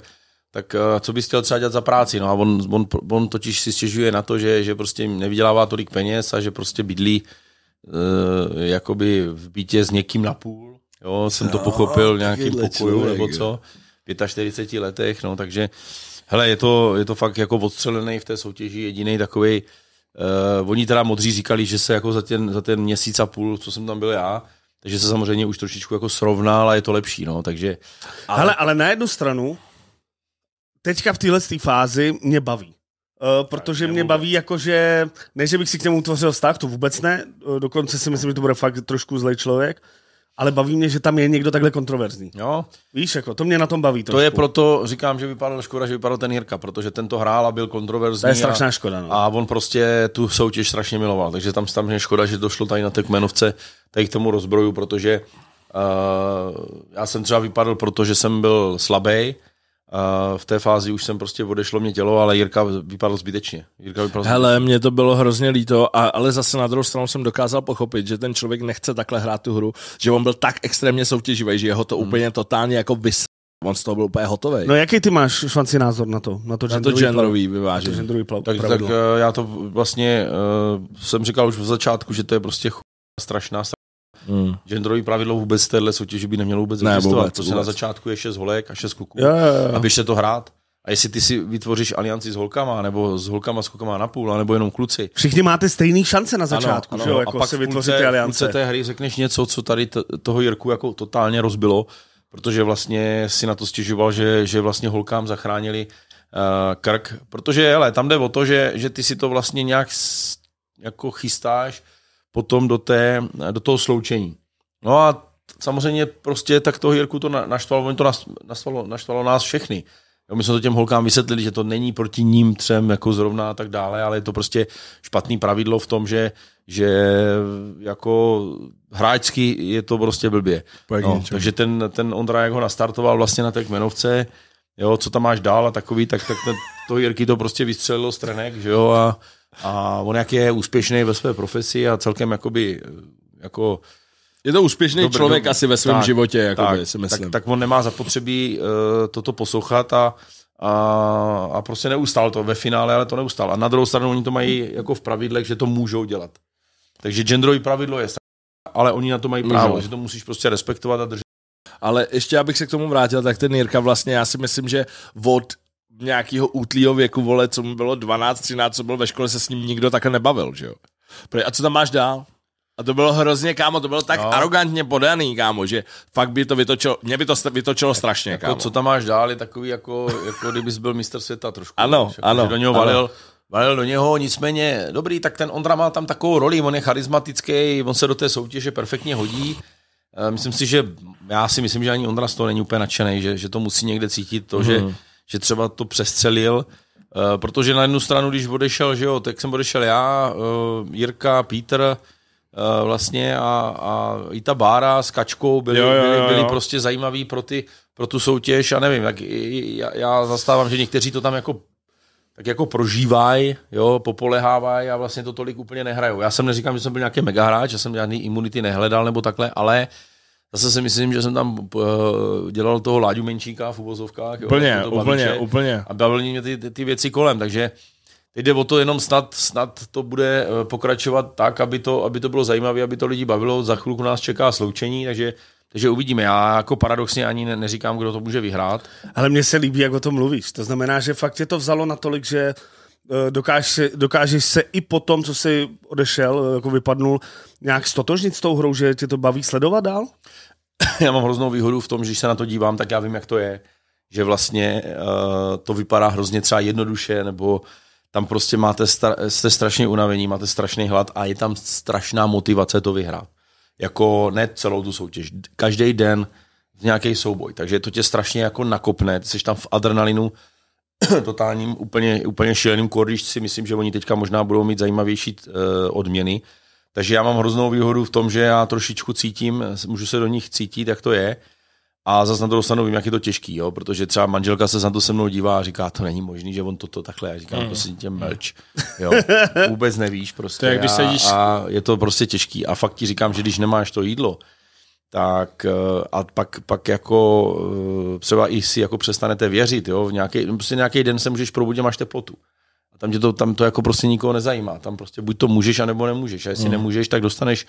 S1: tak eh, co bys chtěl třeba dělat za práci? No a on, on, on totiž si stěžuje na to, že, že prostě nevydělává tolik peněz a že prostě bydlí Eh, jakoby v bytě s někým napůl. Jo, jsem to pochopil v nějakým pokoju člověk, nebo co. V 45 letech, no, takže hele, je to, je to fakt jako odstřelený v té soutěži jediný takový. Uh, eh, oni teda modří říkali, že se jako za ten, za ten měsíc a půl, co jsem tam byl já, takže se samozřejmě už trošičku jako srovnal a je to lepší, no, takže...
S2: Ale, Hele, ale na jednu stranu, teďka v téhle fázi mě baví. Eh, protože mě baví jako, že ne, že bych si k němu utvořil vztah, to vůbec ne, eh, dokonce si myslím, že to bude fakt trošku zlej člověk, ale baví mě, že tam je někdo takhle kontroverzní. Jo. Víš, jako, to mě na tom baví. Trošku. To je
S1: proto, říkám, že vypadal škoda, že vypadal ten Jirka, protože tento hrál a byl kontroverzní. To je strašná škoda. No. A on prostě tu soutěž strašně miloval, takže tam tam je škoda, že došlo tady na té kmenovce tady k tomu rozbroju, protože uh, já jsem třeba vypadl, protože jsem byl slabý, v té fázi už jsem prostě odešlo mě tělo, ale Jirka vypadl zbytečně. Jirka vypadl Hele,
S3: mě to bylo hrozně líto, a, ale zase na druhou stranu jsem dokázal pochopit, že ten člověk nechce takhle hrát tu hru, že on byl tak extrémně soutěživý, že jeho to hmm. úplně totálně jako vys... On z toho byl úplně hotový. No
S2: jaký ty máš švanci názor na to? Na to na genderový, genderový vyvážení. Genderový plav, tak, tak no.
S1: eh, já to vlastně uh, jsem říkal už v začátku, že to je prostě ch... strašná, strašná Hmm. Genderový pravidlo vůbec téhle soutěži by nemělo vůbec ne, existovat, vůbec, protože na začátku je šest holek a šest kluků. A běžte to hrát. A jestli ty si vytvoříš alianci s holkama, nebo s holkama s kukama na půl, nebo jenom kluci.
S2: Všichni máte stejné šance na začátku, ano, ano, že jo? Jako a pak si vytvoříte aliance. V
S1: té hry řekneš něco, co tady t- toho Jirku jako totálně rozbilo, protože vlastně si na to stěžoval, že, že vlastně holkám zachránili uh, krk. Protože, hele, tam jde o to, že, že ty si to vlastně nějak jako chystáš, potom do, té, do toho sloučení. No a samozřejmě prostě tak toho Jirku to naštvalo, on to naštvalo, naštvalo nás všechny. Jo, my jsme to těm holkám vysvětlili, že to není proti ním třem jako zrovna a tak dále, ale je to prostě špatný pravidlo v tom, že, že jako hráčsky je to prostě blbě. No, takže ten, ten Ondra, jak ho nastartoval vlastně na té kmenovce, jo, co tam máš dál a takový, tak, tak to Jirky to prostě vystřelilo z trenek, že jo, a, a on jak je úspěšný ve své profesi a celkem jakoby jako je to úspěšný Dobrý, člověk dobrý. asi ve svém tak, životě, jakoby, tak, si myslím. Tak, tak on nemá zapotřebí uh, toto poslouchat a, a, a prostě neustál to ve finále, ale to neustál. A na druhou stranu oni to mají jako v pravidlech, že to můžou dělat. Takže genderový pravidlo je ale oni na to mají právo, můžou. že to musíš prostě respektovat a držet. Ale ještě abych se k tomu vrátil, tak ten Jirka vlastně, já si myslím, že od
S3: nějakého útlýho věku, vole, co mu bylo 12, 13, co byl ve škole, se s ním nikdo takhle nebavil, že jo. A co tam máš dál? A to bylo hrozně, kámo, to bylo tak no. arrogantně podaný, kámo,
S1: že fakt by to vytočilo, mě by to vytočilo strašně, jako, kámo. Co tam máš dál, je takový, jako, jako kdybys byl mistr světa trošku. Ano, než, jako, ano. do něho valil, ano. valil do něho, nicméně, dobrý, tak ten Ondra má tam takovou roli, on je charismatický, on se do té soutěže perfektně hodí. Eh, myslím si, že, já si myslím, že ani Ondra z toho není úplně nadšený, že, že to musí někde cítit, to, mm-hmm. že mhm že třeba to přestřelil, eh, protože na jednu stranu, když odešel, že jo, tak jsem odešel já, eh, Jirka, Peter eh, vlastně a, a i ta Bára s Kačkou byli, jo, jo, jo, byli, prostě zajímaví pro, ty, pro tu soutěž a nevím, tak já, já zastávám, že někteří to tam jako tak jako prožívají, jo, popolehávají a vlastně to tolik úplně nehrajou. Já jsem neříkám, že jsem byl nějaký megahráč, já jsem žádný imunity nehledal nebo takhle, ale uh, Zase si myslím, že jsem tam eh, dělal toho Láďu Menšíka v uvozovkách. Jo, úplně, to úplně, babiče, úplně. A bavili mě ty, ty, ty věci kolem, takže teď jde o to jenom snad, snad to bude eh, pokračovat tak, aby to, aby to bylo zajímavé, aby to lidi bavilo. Za chvilku nás čeká sloučení, takže takže uvidíme. Já jako paradoxně ani neříkám, kdo to může vyhrát.
S2: Ale mně se líbí, jak o tom mluvíš. To znamená, že fakt tě to vzalo natolik, že eh, dokáže, dokážeš se i po tom, co jsi odešel, jako vypadnul, nějak stotožnit s tou hrou, že tě to baví sledovat dál?
S1: já mám hroznou výhodu v tom, že když se na to dívám, tak já vím, jak to je. Že vlastně uh, to vypadá hrozně třeba jednoduše, nebo tam prostě máte stra- jste strašně unavení, máte strašný hlad a je tam strašná motivace to vyhrát. Jako ne celou tu soutěž. Každý den nějaký souboj, takže to tě strašně jako nakopne, jsi tam v adrenalinu totálním, úplně, úplně šíleným, když si myslím, že oni teďka možná budou mít zajímavější uh, odměny, takže já mám hroznou výhodu v tom, že já trošičku cítím, můžu se do nich cítit, jak to je. A zase na to dostanu, vím, jak je to těžký, jo? protože třeba manželka se na to se mnou dívá a říká, to není možný, že on toto takhle. Já říkám, to hmm. si tě hmm. mlč. Jo? Vůbec nevíš prostě. To když a, sedíš... a je to prostě těžký. A fakt ti říkám, že když nemáš to jídlo, tak eh, a pak, pak jako eh, třeba i si jako přestanete věřit, jo? V nějaký, prostě nějaký den se můžeš probudit, máš teplotu. Tam, tě to, tam to jako prostě nikoho nezajímá. Tam prostě buď to můžeš, anebo nemůžeš. A jestli hmm. nemůžeš, tak dostaneš,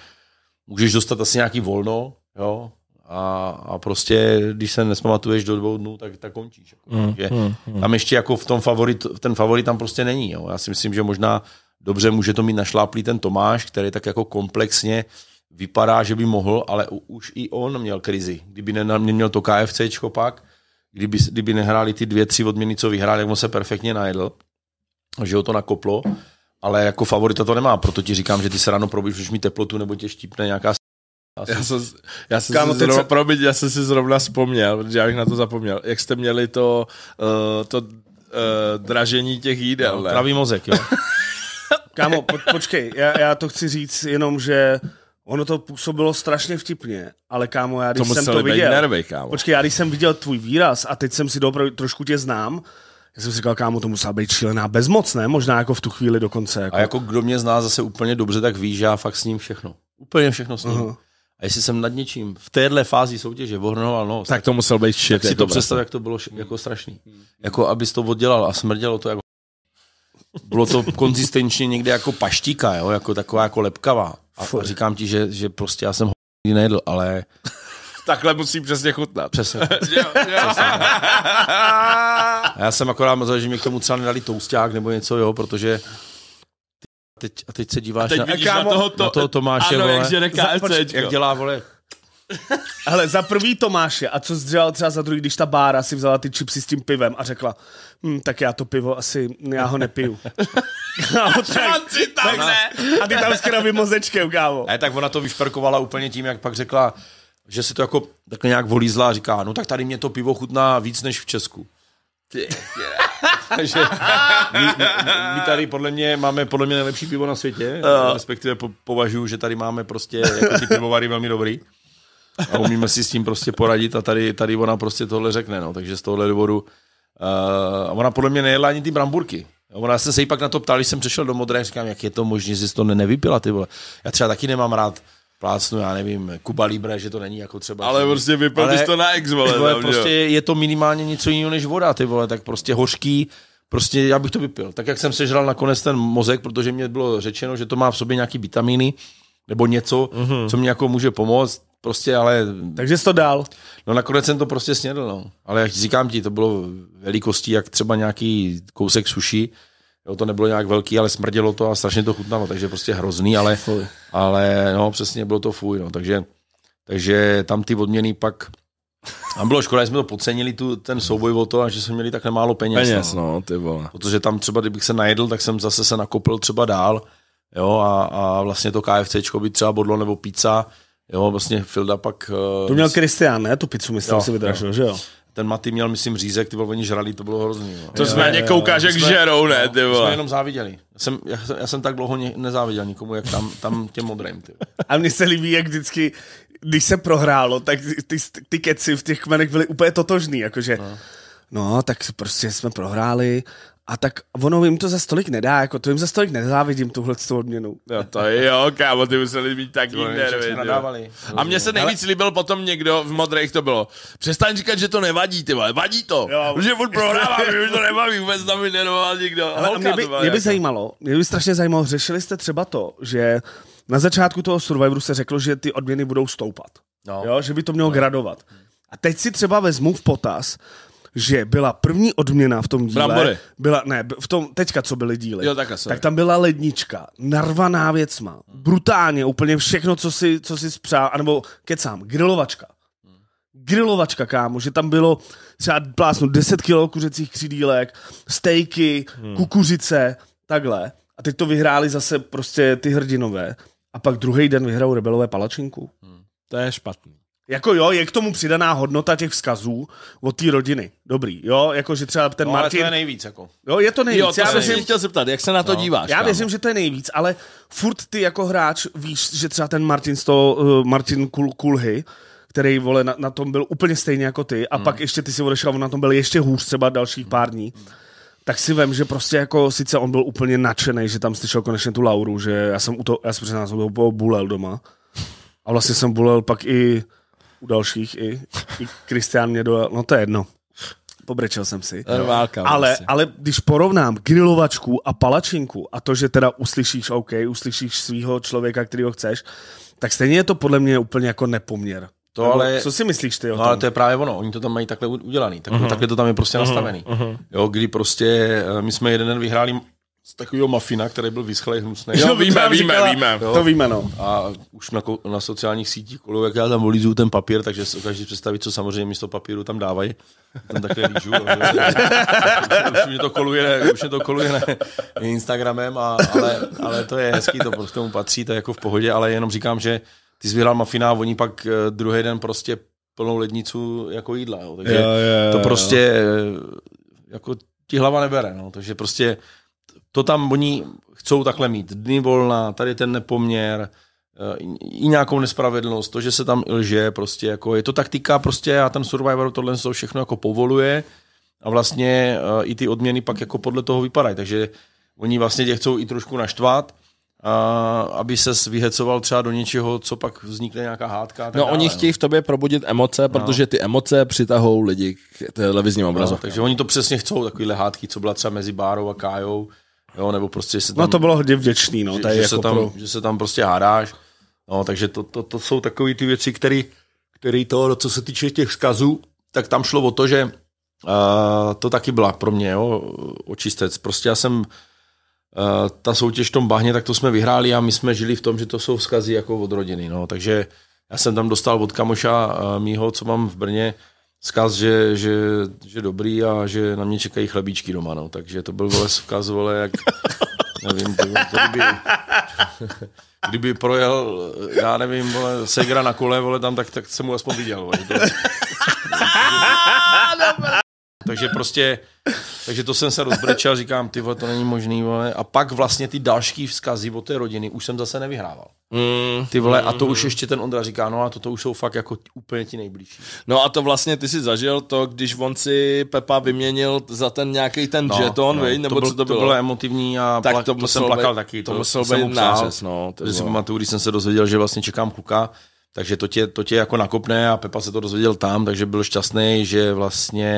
S1: můžeš dostat asi nějaký volno, jo, a, a prostě, když se nespamatuješ do dvou dnů, tak, tak končíš. Jako, hmm. Takže hmm. Tam ještě jako v tom favorit, ten favorit tam prostě není. Jo. Já si myslím, že možná dobře může to mít našláplý ten Tomáš, který tak jako komplexně vypadá, že by mohl, ale už i on měl krizi. Kdyby ne, neměl to KFCčko pak, kdyby, kdyby nehráli ty dvě, tři odměny, co vyhrál, jak on se perfektně najedl, že ho to nakoplo, ale jako favorita to nemá, proto ti říkám, že ty se ráno probíš, už mi teplotu nebo tě štípne nějaká asi. Já jsem, já, jsem
S3: Kámo, si zrovna, se... promiň, já jsem si zrovna vzpomněl, protože já bych na to zapomněl. Jak jste měli to, uh, to uh, dražení těch jídel, no, Pravý mozek, jo.
S2: Kámo, po, počkej, já, já to chci říct jenom, že ono to působilo strašně vtipně, ale kámo, já když To jsem to viděl... Nervy, kámo. Počkej, já když jsem viděl tvůj výraz a teď jsem si dobro, trošku tě znám, já jsem si říkal, kámo, to musela být šílená bezmoc, ne? Možná jako v tu chvíli dokonce. Jako... A jako kdo mě zná zase
S1: úplně dobře, tak ví, že já fakt s ním všechno.
S2: Úplně všechno s ním. Uh-huh.
S1: A jestli jsem nad něčím v téhle fázi soutěže vohrnoval nos, tak, tak to musel být shit. Tak si jako to představ, jak to bylo š- jako strašný. Jako abys to oddělal a smrdělo to jako bylo to konzistenčně někde jako paštíka, jo? jako taková jako lepkavá. A, a říkám ti, že, že prostě já jsem ho nejedl, ale Takhle musí přesně chutnat. Přesně. Přesně. Já jsem akorát mazal, že mi k tomu třeba nedali tousták nebo něco, jo, protože teď, a teď se díváš a teď na, kámo, na, toho, na toho Tomáše, ano, vole, jak, za, KFC, jak dělá, vole,
S2: ale za prvý Tomáše, a co zdřel třeba za druhý, když ta bára si vzala ty čipsy s tím pivem a řekla, hm, tak já to pivo asi, já ho nepiju. kámo, tak, tak,
S1: ne. A ty tam s mozečkem, kámo. Ne, tak ona to vyšperkovala úplně tím, jak pak řekla, že si to jako takhle nějak zlá a říká, no tak tady mě to pivo chutná víc než v Česku. Takže my, my, tady podle mě máme podle mě nejlepší pivo na světě, uh. respektive po, považuji, že tady máme prostě jako ty pivovary velmi dobrý a umíme si s tím prostě poradit a tady, tady ona prostě tohle řekne, no, takže z tohohle důvodu uh, ona podle mě nejedla ani ty bramburky. Ona jsem se jí pak na to ptal, když jsem přišel do Modré, říkám, jak je to možné, že jsi to nevypila, ty vole. Já třeba taky nemám rád plácnu, já nevím, Kuba Libre, že to není jako třeba... Ale prostě vypadl to na ex, vole, vole tam, prostě jo. je to minimálně něco jiného než voda, ty vole, tak prostě hořký, prostě já bych to vypil. Tak jak jsem sežral nakonec ten mozek, protože mě bylo řečeno, že to má v sobě nějaký vitamíny, nebo něco, mm-hmm. co mě jako může pomoct, prostě ale... Takže jsi to dal. No nakonec jsem to prostě snědl, no. Ale jak říkám ti, to bylo velikostí, jak třeba nějaký kousek suši, Jo, to nebylo nějak velký, ale smrdělo to a strašně to chutnalo, takže prostě hrozný, ale, ale no přesně bylo to fuj, no, takže, takže tam ty odměny pak A bylo škoda, že jsme to podcenili, tu, ten souboj o to, a že jsme měli takhle málo peněz. Peněz, no, no ty vole. Protože tam třeba, kdybych se najedl, tak jsem zase se nakopil třeba dál, jo, a, a vlastně to KFCčko by třeba bodlo nebo pizza, jo, vlastně Filda pak... Eh, to měl
S2: Kristián, ne, tu pizzu, myslím, jo, si vydražil, jo. že jo?
S1: ten Maty měl, myslím, řízek, ty oni žrali, to bylo hrozný. No. To
S2: jsme ani koukáš, jak žerou, ne, no, ty vole. jsme jenom záviděli. Já jsem, já, jsem, já jsem tak dlouho ne, nezáviděl nikomu, jak tam, tam těm modrým, ty. A mně se líbí, jak vždycky, když se prohrálo, tak ty, ty, ty keci v těch kmenech byly úplně totožný, jakože... No. No, tak prostě jsme prohráli a tak ono jim to za stolik nedá, jako to jim za stolik nezávidím, tuhle tu odměnu. Jo,
S3: to je jo, kámo, ty museli být tak nervy. A mně se nejvíc Ale... líbil potom někdo, v modrých to bylo, přestaň říkat, že to nevadí, ty vole, vadí to, jo. protože furt prohrávám, už to nebaví, vůbec tam mi nervoval nikdo. Ale Holka, mě, by, mě by jako.
S2: zajímalo, mě by strašně zajímalo, řešili jste třeba to, že na začátku toho Survivoru se řeklo, že ty odměny budou stoupat, no. jo, že by to mělo no. gradovat. A teď si třeba vezmu v potaz, že byla první odměna v tom díle. Brambory. Byla, ne, v tom, teďka co byly díly. Jo, tak, tak tam byla lednička, narvaná věcma, brutálně, úplně všechno, co si, co si spřál, anebo kecám, grilovačka. Grilovačka, kámo, že tam bylo třeba plásnu 10 kg kuřecích křídílek, stejky, hmm. kukuřice, takhle. A teď to vyhráli zase prostě ty hrdinové. A pak druhý den vyhrál rebelové palačinku. Hmm. To je špatný. Jako jo, je k tomu přidaná hodnota těch vzkazů od té rodiny. Dobrý, jo, jako že třeba ten no, Martin... Ale to je
S3: nejvíc, jako. Jo,
S2: je to nejvíc. Jo, to já věřím, chtěl
S3: zeptat, jak se na to no. díváš. Já věřím,
S2: že to je nejvíc, ale furt ty jako hráč víš, že třeba ten Martin, z toho, uh, Martin Kul, Kulhy, který vole na, na, tom byl úplně stejně jako ty a hmm. pak ještě ty si odešel, on na tom byl ještě hůř třeba dalších pár dní. tak si vím, že prostě jako sice on byl úplně nadšený, že tam slyšel konečně tu Lauru, že já jsem u toho, já jsem před nás bulel doma. A vlastně jsem bulel pak i u dalších i, i Kristián mě dojel, no to je jedno. Pobrečel jsem si. válka, ale, vlastně. ale když porovnám grilovačku a palačinku a to, že teda uslyšíš OK, uslyšíš svého člověka, ho chceš, tak stejně je to podle mě úplně jako nepoměr. To Nebo ale, co si
S1: myslíš ty o no, tom? Ale to je právě ono, oni to tam mají takhle udělaný, tak, uh-huh. Mhm. takhle to tam je prostě uh-huh. nastavený. Uh-huh. Jo, kdy prostě eh, my jsme jeden den vyhráli z takového mafina, který byl vyschlej, hnusný. Jo, víme, víme, říkala, víme. Jo? To víme, no. A už na, na sociálních sítích kolou, jak já tam volízuju ten papír, takže se každý představit, co samozřejmě místo papíru tam dávají. Tam takhle lížu. už, mě to koluje, už mě to koluje ne, Instagramem, a, ale, ale, to je hezký, to prostě tomu patří, to je jako v pohodě, ale jenom říkám, že ty jsi vyhrál mafina a oni pak eh, druhý den prostě plnou lednicu jako jídla. Jo. Takže jo, jo, jo, to prostě jo. Eh, jako ti hlava nebere, no. takže prostě to tam oni chcou takhle mít. Dny volna, tady ten nepoměr, eh, i nějakou nespravedlnost, to, že se tam lže, prostě jako je to taktika prostě a ten Survivor tohle to všechno jako povoluje a vlastně eh, i ty odměny pak jako podle toho vypadají, takže oni vlastně tě chcou i trošku naštvat, a, aby se vyhecoval třeba do něčeho, co pak vznikne nějaká hádka. Tak no dále, oni no. chtějí v tobě probudit emoce, no. protože
S3: ty emoce přitahou lidi k televizním obrazovkám. No,
S1: takže oni to přesně chcou, takovýhle hádky, co byla třeba mezi Bárou a Kájou, jo, nebo prostě se no, tam... No to
S2: bylo hodně vděčný,
S1: no. Že, že, jako se tam, pro... že se tam prostě hádáš, no, takže to, to, to jsou takové ty věci, které který to, co se týče těch vzkazů, tak tam šlo o to, že uh, to taky byla pro mě, jo, očistec. Prostě já jsem Eh, ta soutěž v tom bahně, tak to jsme vyhráli a my jsme žili v tom, že to jsou vzkazy jako od rodiny. No. Takže já jsem tam dostal od kamoša eh, mýho, co mám v Brně, vzkaz, že, že, že dobrý a že na mě čekají chlebíčky doma. No. Takže to byl vole vzkaz, vole, jak... Nevím, to, to kdyby, kdyby projel, já nevím, vole, Segra na kole, vole, tam, tak, tak jsem mu aspoň viděl. Vole,
S2: to,
S1: Takže prostě, takže to jsem se rozbrečel, říkám, ty vole, to není možný, vole. A pak vlastně ty další vzkazy od té rodiny už jsem zase nevyhrával.
S2: Mm, ty vole, mm, a to už mm.
S1: ještě ten Ondra říká, no a toto už jsou fakt jako úplně ti nejbližší.
S3: No a to vlastně ty si zažil to, když on si Pepa vyměnil za ten nějaký ten no, jeton, no, vej, nebo to byl, co to bylo? To bylo
S1: emotivní a tak plak, to, to jsem plakal být, taky. To, to musel být nářez, no. když jsem se dozvěděl, že vlastně čekám kluka, takže to tě, to tě jako nakopne a Pepa se to dozvěděl tam, takže byl šťastný, že vlastně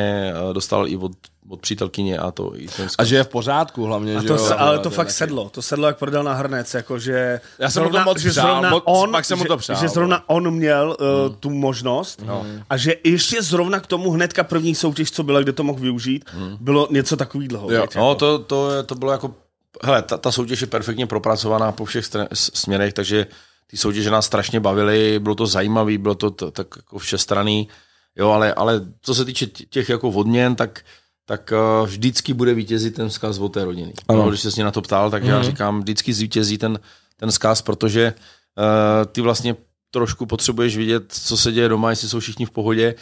S1: eh, dostal i od, od přítelkyně a to i ten A že je
S3: v pořádku hlavně, a že to, jo, Ale to fakt
S2: sedlo, to sedlo, jak prodal na hrnec, jako že... Já jsem zrovna, mu to moc že přál, zrovna moc, on, pak jsem mu to přál. Že, že zrovna on měl uh, hmm. tu možnost hmm. a že ještě zrovna k tomu hnedka první soutěž, co byla, kde to mohl využít, hmm. bylo něco takového. No, jako.
S1: to, to, to bylo jako Hele, ta, ta soutěž je perfektně propracovaná po všech str- směrech, takže ty soutěže nás strašně bavily, bylo to zajímavé, bylo to t- tak jako všestraný, jo, ale, ale co se týče těch jako odměn, tak tak eh, vždycky bude vítězit ten vzkaz od té rodiny. Ano. No, když se mě na to ptal, tak mm-hmm. já mhm. říkám, vždycky zvítězí ten, ten vzkaz, protože uh, ty vlastně trošku potřebuješ vidět, co se děje doma, jestli jsou všichni v pohodě,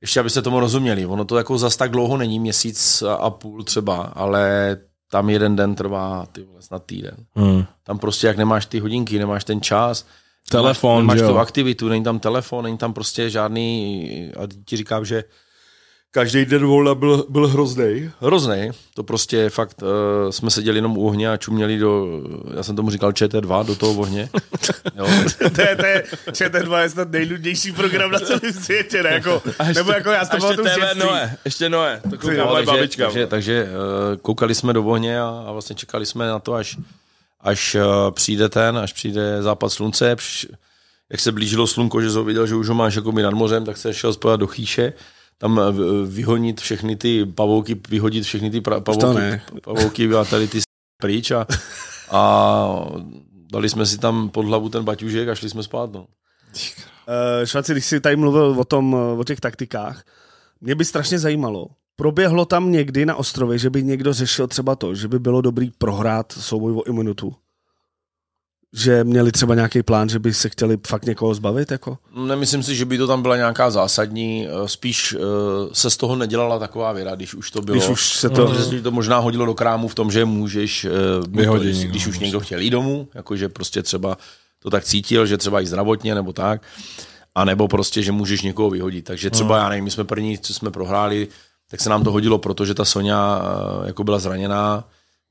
S1: ještě abyste tomu rozuměli. Ono to jako zas tak dlouho není, měsíc a půl třeba, ale tam jeden den trvá ty vole, snad týden. Hmm. Tam prostě, jak nemáš ty hodinky, nemáš ten čas, telefon, nemáš, nemáš tu aktivitu, není tam telefon, není tam prostě žádný, a ti říkám, že každý den volna byl, byl hrozný. Hrozný. To prostě fakt, uh, jsme seděli jenom u ohně a čuměli do, já jsem tomu říkal ČT2, do toho ohně.
S2: jo. to je, to je, ČT2 je snad nejludnější program na celém světě, ne? Jako, ještě, nebo jako já to tomu ještě Noé,
S3: ještě Noé. To koukala, takže, babička. takže,
S1: takže takže uh, koukali jsme do ohně a, a vlastně čekali jsme na to, až, až uh, přijde ten, až přijde západ slunce, až, jak se blížilo slunko, že jsem viděl, že už ho máš jako nad mořem, tak se šel spojat do chýše tam eh, eh, vyhonit všechny ty pavouky, vyhodit všechny ty pra, pavouky, pavouky a tady ty pryč a, a dali jsme si tam pod hlavu ten baťužek a šli jsme spát. No.
S2: Uh, šváci, když jsi tady mluvil o, tom, o těch taktikách, mě by strašně zajímalo, proběhlo tam někdy na ostrově, že by někdo řešil třeba to, že by bylo dobrý prohrát souboj o imunitu? že měli třeba nějaký plán, že by se chtěli fakt někoho zbavit? Jako?
S1: Nemyslím si, že by to tam byla nějaká zásadní. Eh, spíš uh, se z toho nedělala taková věra, když už to bylo. Když už se to... Protože to možná hodilo do krámu v tom, že můžeš uh, vyhodit, když, když už no, někdo prostě. chtěl jít domů, jakože prostě třeba to tak cítil, že třeba i zdravotně nebo tak, a nebo prostě, že můžeš někoho vyhodit. Takže třeba, hmm. já nevím, my jsme první, co jsme prohráli, tak se nám to hodilo, protože ta Sonja uh, jako byla zraněná,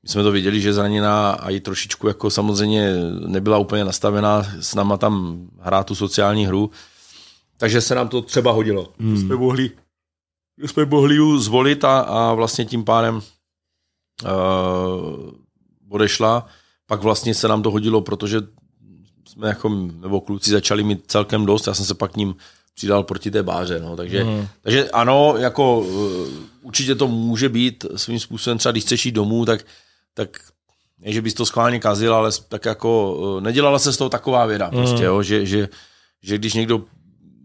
S1: my jsme to viděli, že zraněná a i trošičku jako samozřejmě nebyla úplně nastavená s náma tam hrát tu sociální hru, takže se nám to třeba hodilo. Hmm. Jsme mohli, jsme mohli ju zvolit a, a vlastně tím pádem uh, odešla. Pak vlastně se nám to hodilo, protože jsme jako, nebo kluci začali mít celkem dost, já jsem se pak k ním přidal proti té báře, no, takže, hmm. takže ano, jako eh, určitě to může být svým způsobem, třeba když chceš jít domů, tak tak je, že bys to schválně kazil, ale tak jako eh, nedělala se z toho taková věda, prostě, mm. prostě, jo, že, že, že když někdo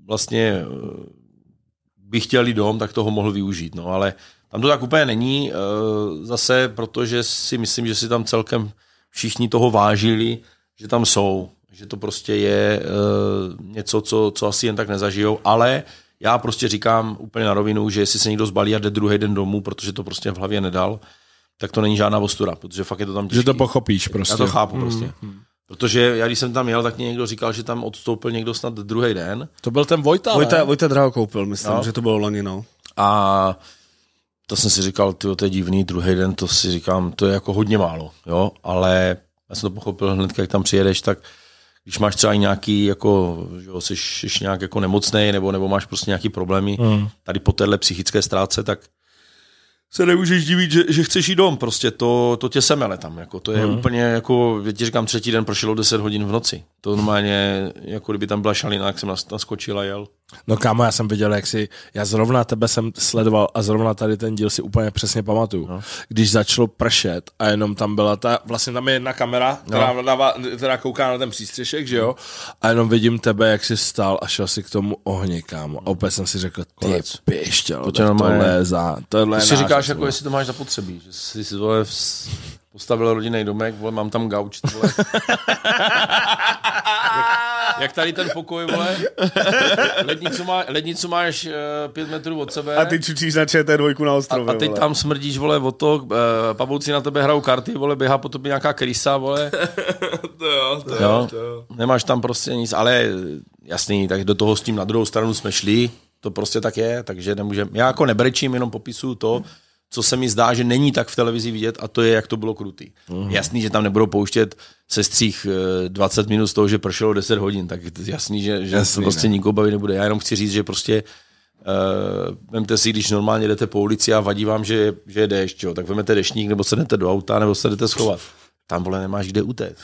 S1: vlastně eh, by chtěl jít dom, tak toho mohl využít, no, ale tam to tak úplně není, eh, zase protože si myslím, že si tam celkem všichni toho vážili, že tam jsou, že to prostě je něco, co, co asi jen tak nezažijou, ale já prostě říkám úplně na rovinu, že jestli se někdo zbalí a jde druhý den domů, protože to prostě v hlavě nedal, tak to není žádná ostura, protože fakt je to tam těžký. Že to pochopíš prostě. Já to prostě. chápu mm. prostě. Hmm. Protože já, když jsem tam jel, tak mě někdo říkal, že tam odstoupil někdo snad druhý den. To byl ten Vojta, Vojta, ne? Vojta
S2: Draho koupil, myslím, no. že to bylo loni, no.
S1: A to jsem si říkal, ty to je divný, druhý den, to si říkám, to je jako hodně málo, jo, ale já jsem to pochopil hned, jak tam přijedeš, tak když máš třeba nějaký, jako, že jsi, jsi nějak jako nemocnej, nebo, nebo máš prostě nějaký problémy mm. tady po téhle psychické ztráce, tak se nemůžeš divit, že, že chceš jít dom, prostě to, to tě semele tam, jako to je hmm. úplně jako, já ti říkám, třetí den prošlo 10 hodin v noci, to normálně, jako kdyby tam byla šalina, jak jsem naskočil a jel.
S3: No kámo, já jsem viděl, jak si, já zrovna tebe jsem sledoval a zrovna tady ten díl si úplně přesně pamatuju. No. Když začalo pršet a jenom tam byla ta, vlastně tam je jedna kamera, která, no. která kouká na ten přístřešek, že jo? A jenom vidím tebe, jak jsi stál a šel si k tomu ohně, kámo. A opět jsem si řekl, ty pištěl, to tohle je za, tohle Ty si říkáš, jako
S1: jestli to máš zapotřebí, že jsi si vole postavil rodinný domek, vole, mám tam gauč, jak tady ten pokoj, vole. Lednicu, má, lednicu máš uh, pět metrů od sebe. A ty čučíš
S2: na čt dvojku na ostrově, A, a ty tam smrdíš, vole, o to. Uh,
S1: pavouci na tebe hrajou karty, vole, běhá po tobě nějaká krysa, vole. to jo, to jo, to jo. Nemáš tam prostě nic, ale jasný, tak do toho s tím na druhou stranu jsme šli. To prostě tak je, takže nemůžeme. Já jako nebrečím, jenom popisuju to, hmm co se mi zdá, že není tak v televizi vidět a to je, jak to bylo krutý. Mm. Jasný, že tam nebudou pouštět se střích 20 eh, minut z toho, že pršelo 10 hodin, tak jasný, že, že jasný, prostě ne. nikoho bavit nebude. Já jenom chci říct, že prostě Uh, vemte si, když normálně jdete po ulici a vadí vám, že, že je déšť, jo, tak vemete dešník, nebo se do auta, nebo se jdete schovat. Tam, vole, nemáš kde utéct.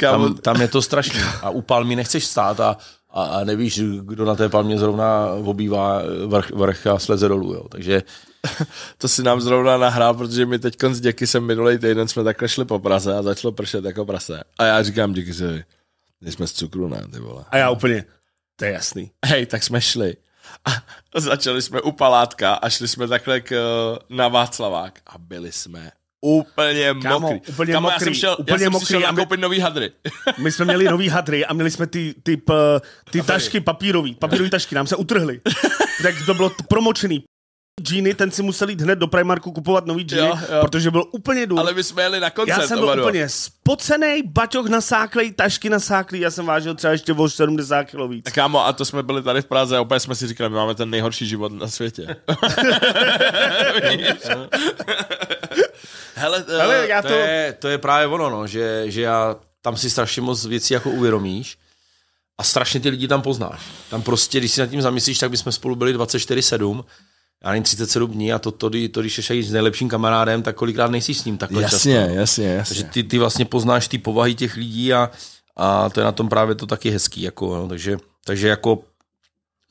S1: Tam, tam je to strašné. A u palmy nechceš stát a, a, a nevíš, kdo na té palmě zrovna obývá vrch, vrch a sleze dolů. Jo. Takže to si nám zrovna nahrál, protože my teď
S3: s jsem minulý týden jsme takhle šli po Praze a začalo pršet jako prase. A já říkám Děkysovi, jsme z cukru, ne, ty vole. A já úplně, to je jasný. Hej, tak jsme šli. A začali jsme u palátka a šli jsme takhle k, eh, na Václavák a byli jsme úplně Kámo, mokrý. Úplně Kámo, mokrý, já jsem šel, úplně já jsem mokrý, šel nakoupit my, nový hadry.
S2: my jsme měli nový hadry a měli jsme ty, ty, ty, ty tašky papírové, papírové tašky, nám se utrhly. tak to bylo promočený, džíny, ten si musel jít hned do Primarku kupovat nový džíny, jo, jo. protože byl úplně důl.
S3: Ale my jsme jeli na koncert. Já jsem byl oba, úplně
S2: spocený, baťoch nasáklej, tašky nasáklý, já jsem vážil třeba ještě o 70 kg víc.
S3: Kámo, a to jsme byli tady v Praze a opět jsme si říkali, my máme ten
S1: nejhorší život na světě. Hele, eh, Hele já to... To, je, to je právě ono, no, že, že já tam si strašně moc věcí jako uvědomíš a strašně ty lidi tam poznáš. Tam prostě, když si nad tím zamyslíš, tak bychom spolu byli 24-7 já nevím, 37 dní a to, to, to, to když ješají s nejlepším kamarádem, tak kolikrát nejsi s ním takhle jasně, často. Jasně, jasně. Takže ty, ty vlastně poznáš ty povahy těch lidí a, a to je na tom právě to taky hezký. Jako, no, takže, takže jako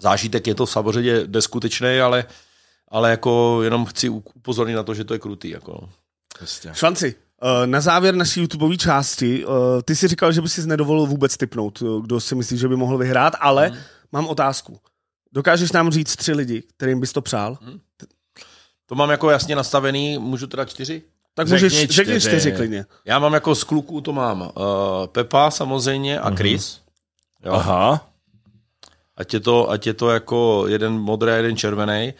S1: zážitek je to samozřejmě neskutečný, ale, ale jako jenom chci upozornit na to, že to je krutý. Jako. Jasně. Prostě. Švanci,
S2: eh, na závěr naší YouTubeové části, eh, ty si říkal, že bys si nedovolil vůbec typnout, eh, kdo si myslí, že by mohl vyhrát, ale hmm. mám otázku. Dokážeš nám říct tři lidi, kterým bys to přál? Hmm.
S1: To mám jako jasně nastavený, můžu teda čtyři?
S2: Tak řekni můžeš, čtyři. řekni čtyři klidně.
S1: Já mám jako z kluků, to mám uh, Pepa samozřejmě a mhm. Chris. Mm-hmm. Jo. Aha. Ať je, to, ať je to jako jeden modrý a jeden červený.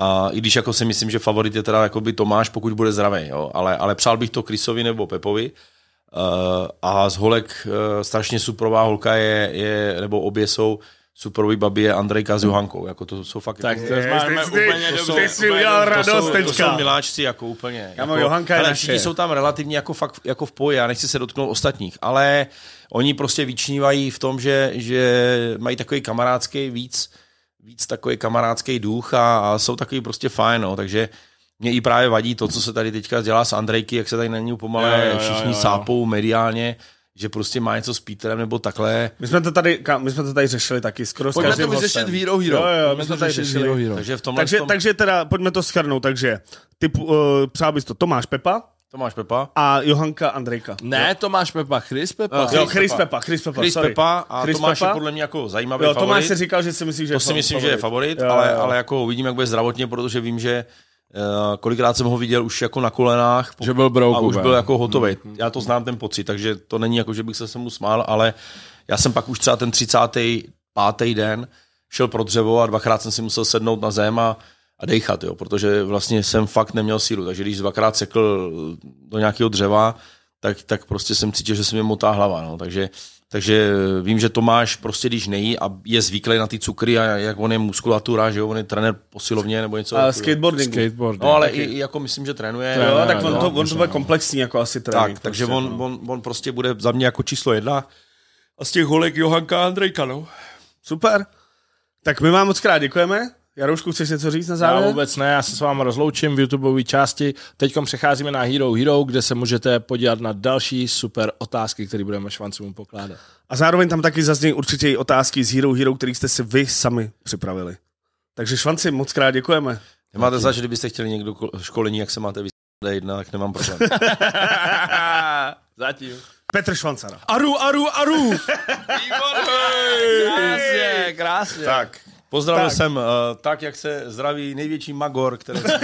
S1: A i když jako si myslím, že favorit je teda by Tomáš, pokud bude zdravý, jo. Ale, ale přál bych to Chrisovi nebo Pepovi. Uh, a z holek uh, strašně suprová holka je, je, nebo obě jsou uh, Super Babi je Andrejka s Johankou, jako to jsou fakt... Tak to máme radost To jsou miláčci, jako úplně. jako, Johanka je ale všichni jsou tam relativně jako, fakt, jako v poji, já nechci se dotknout ostatních, ale oni prostě vyčnívají v tom, že, že mají takový kamarádský víc, víc takový kamarádský duch a, a jsou takový prostě fajn, no, takže mě i právě vadí to, co se tady teďka dělá s Andrejky, jak se tady na ní pomalé všichni jo, všichni jo, jo. sápou mediálně, že prostě má něco s Peterem
S2: nebo takhle. My jsme to tady, my jsme to tady řešili taky skoro pojďme s každým to vyřešit Hero Hero. Jo, jo, my, my jsme to tady řešili. Hero Hero. Takže, v tomhle takže, tom... takže teda pojďme to schrnout. Takže ty uh, eh, přál bys to Tomáš Pepa, Tomáš Pepa. A Johanka Andrejka. Ne, jo.
S3: Tomáš Pepa, Chris Pepa. Uh, jo, Chris Pepa, Chris
S2: Pepa, Chris sorry. Pepa a Chris Tomáš Pepa? je podle
S1: mě jako zajímavý jo, Tomáš favorit. si říkal, že si myslí, že To je si myslím, favorit. že je favorit, jo, ale, jo. ale jako uvidím, jak bude zdravotně, protože vím, že Eh, kolikrát jsem ho viděl už jako na kolenách že byl broku, a už byl jako hotový. Mhm, mhm. Já to znám ten pocit, takže to není jako, že bych se mu smál, ale já jsem pak už třeba ten 35. den šel pro dřevo a dvakrát jsem si musel sednout na zem a, a dejchat, jo, protože vlastně jsem fakt neměl sílu, takže když dvakrát sekl do nějakého dřeva, tak, tak prostě jsem cítil, že se mi motá hlava, no, takže takže eh, vím, že Tomáš prostě, když nejí a je zvyklý na ty cukry a jak on je muskulatura, že jo, on je trenér posilovně nebo něco. Uh, skateboarding. skateboarding. No, ale taky. i, jako myslím, že trénuje. trénuje no, tak on, no, to, on to bude no. komplexní
S2: jako asi trénink. Tak, prostě, takže on, no. on, on, prostě bude za mě jako číslo jedna. A z těch holek Johanka a Andrejka, no. Super. Tak my vám moc krát děkujeme.
S3: Jaroušku, chceš něco říct na závěr? Já vůbec ne, já se s vámi rozloučím v YouTubeové části. Teď přecházíme na
S2: Hero Hero, kde se můžete podívat na další super otázky, které budeme švancům pokládat. A zároveň tam taky zazní určitě i otázky z Hero Hero, které jste si vy sami připravili. Takže švanci, moc krát děkujeme. Máte zač,
S1: kdybyste chtěli někdo školení, jak se máte vysvětlit, tak nemám
S2: problém.
S3: Zatím.
S2: Petr Švancara. Aru, aru, aru! Výborně! Krásně,
S1: krásně. Tak, Pozdravil tak. jsem uh, tak, jak se zdraví největší magor, který jsem...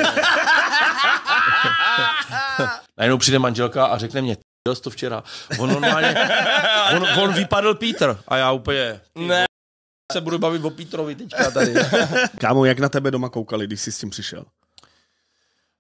S1: Najednou přijde manželka a řekne mě, dost to včera. On normálně, on, on vypadl Peter a já úplně... Ne. Se budu bavit o Petrovi teďka tady. Kámo, jak na tebe doma
S2: koukali, když jsi s tím přišel?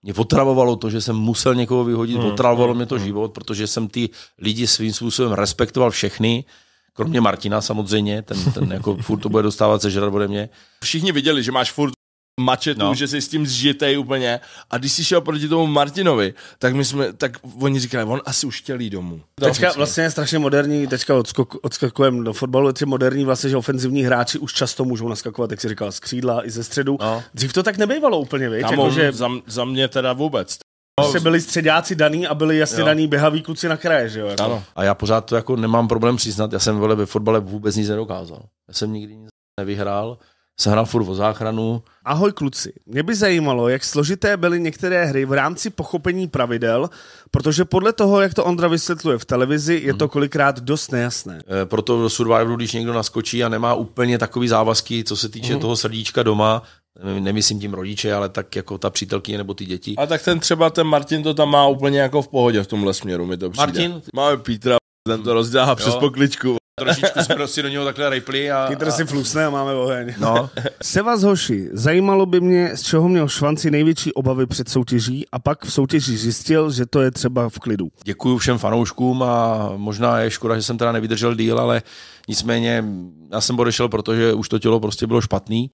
S1: Mě potravovalo to, že jsem musel někoho vyhodit, hmm, potravovalo hmm, mě to hmm. život, protože jsem ty lidi svým způsobem respektoval všechny Kromě Martina samozřejmě, ten, ten jako furt to bude dostávat sežrat ode mě. Všichni
S3: viděli, že máš furt mačetu, no. že jsi s tím zžitej úplně. A když jsi šel proti tomu Martinovi, tak my jsme, tak oni říkali, on asi už chtěl jít domů. Teďka vlastně
S2: je strašně moderní, teďka odskok, odskakujeme do fotbalu, je moderní vlastně, že ofenzivní hráči už často můžou naskakovat, jak si říkal, z křídla i ze středu. No. Dřív to tak nebejvalo úplně, víš? Jako, že... za, za, mě teda vůbec. No, prostě byli středáci daný a byli jasně jo. daný běhaví kluci na kraje, že jo? Jako. Ano.
S1: A já pořád to jako nemám problém přiznat, já jsem
S2: vole, ve fotbale vůbec nic nedokázal. Já jsem nikdy nic nevyhrál, jsem hrál furt o záchranu. Ahoj kluci, mě by zajímalo, jak složité byly některé hry v rámci pochopení pravidel, protože podle toho, jak to Ondra vysvětluje v televizi, je to mhm. kolikrát dost nejasné. E,
S1: proto do Survivoru, když někdo naskočí a nemá úplně takový závazky, co se týče mm. toho srdíčka doma, nemyslím tím rodiče, ale tak jako ta přítelkyně nebo ty děti.
S3: A tak ten třeba,
S1: ten Martin to tam má
S3: úplně jako v pohodě v tomhle směru, mi to přijde. Martin? Máme Pítra, ten to rozdává přes pokličku.
S2: Trošičku jsme si prostě do něho takhle rejpli a... Pítr si flusne a máme oheň. No. Se vás hoši, zajímalo by mě, z čeho měl Švanci největší obavy před soutěží a pak v soutěži zjistil, že to je třeba v klidu.
S1: Děkuji všem fanouškům a možná je škoda, že jsem teda nevydržel díl, ale nicméně já jsem odešel, protože už to tělo prostě bylo špatný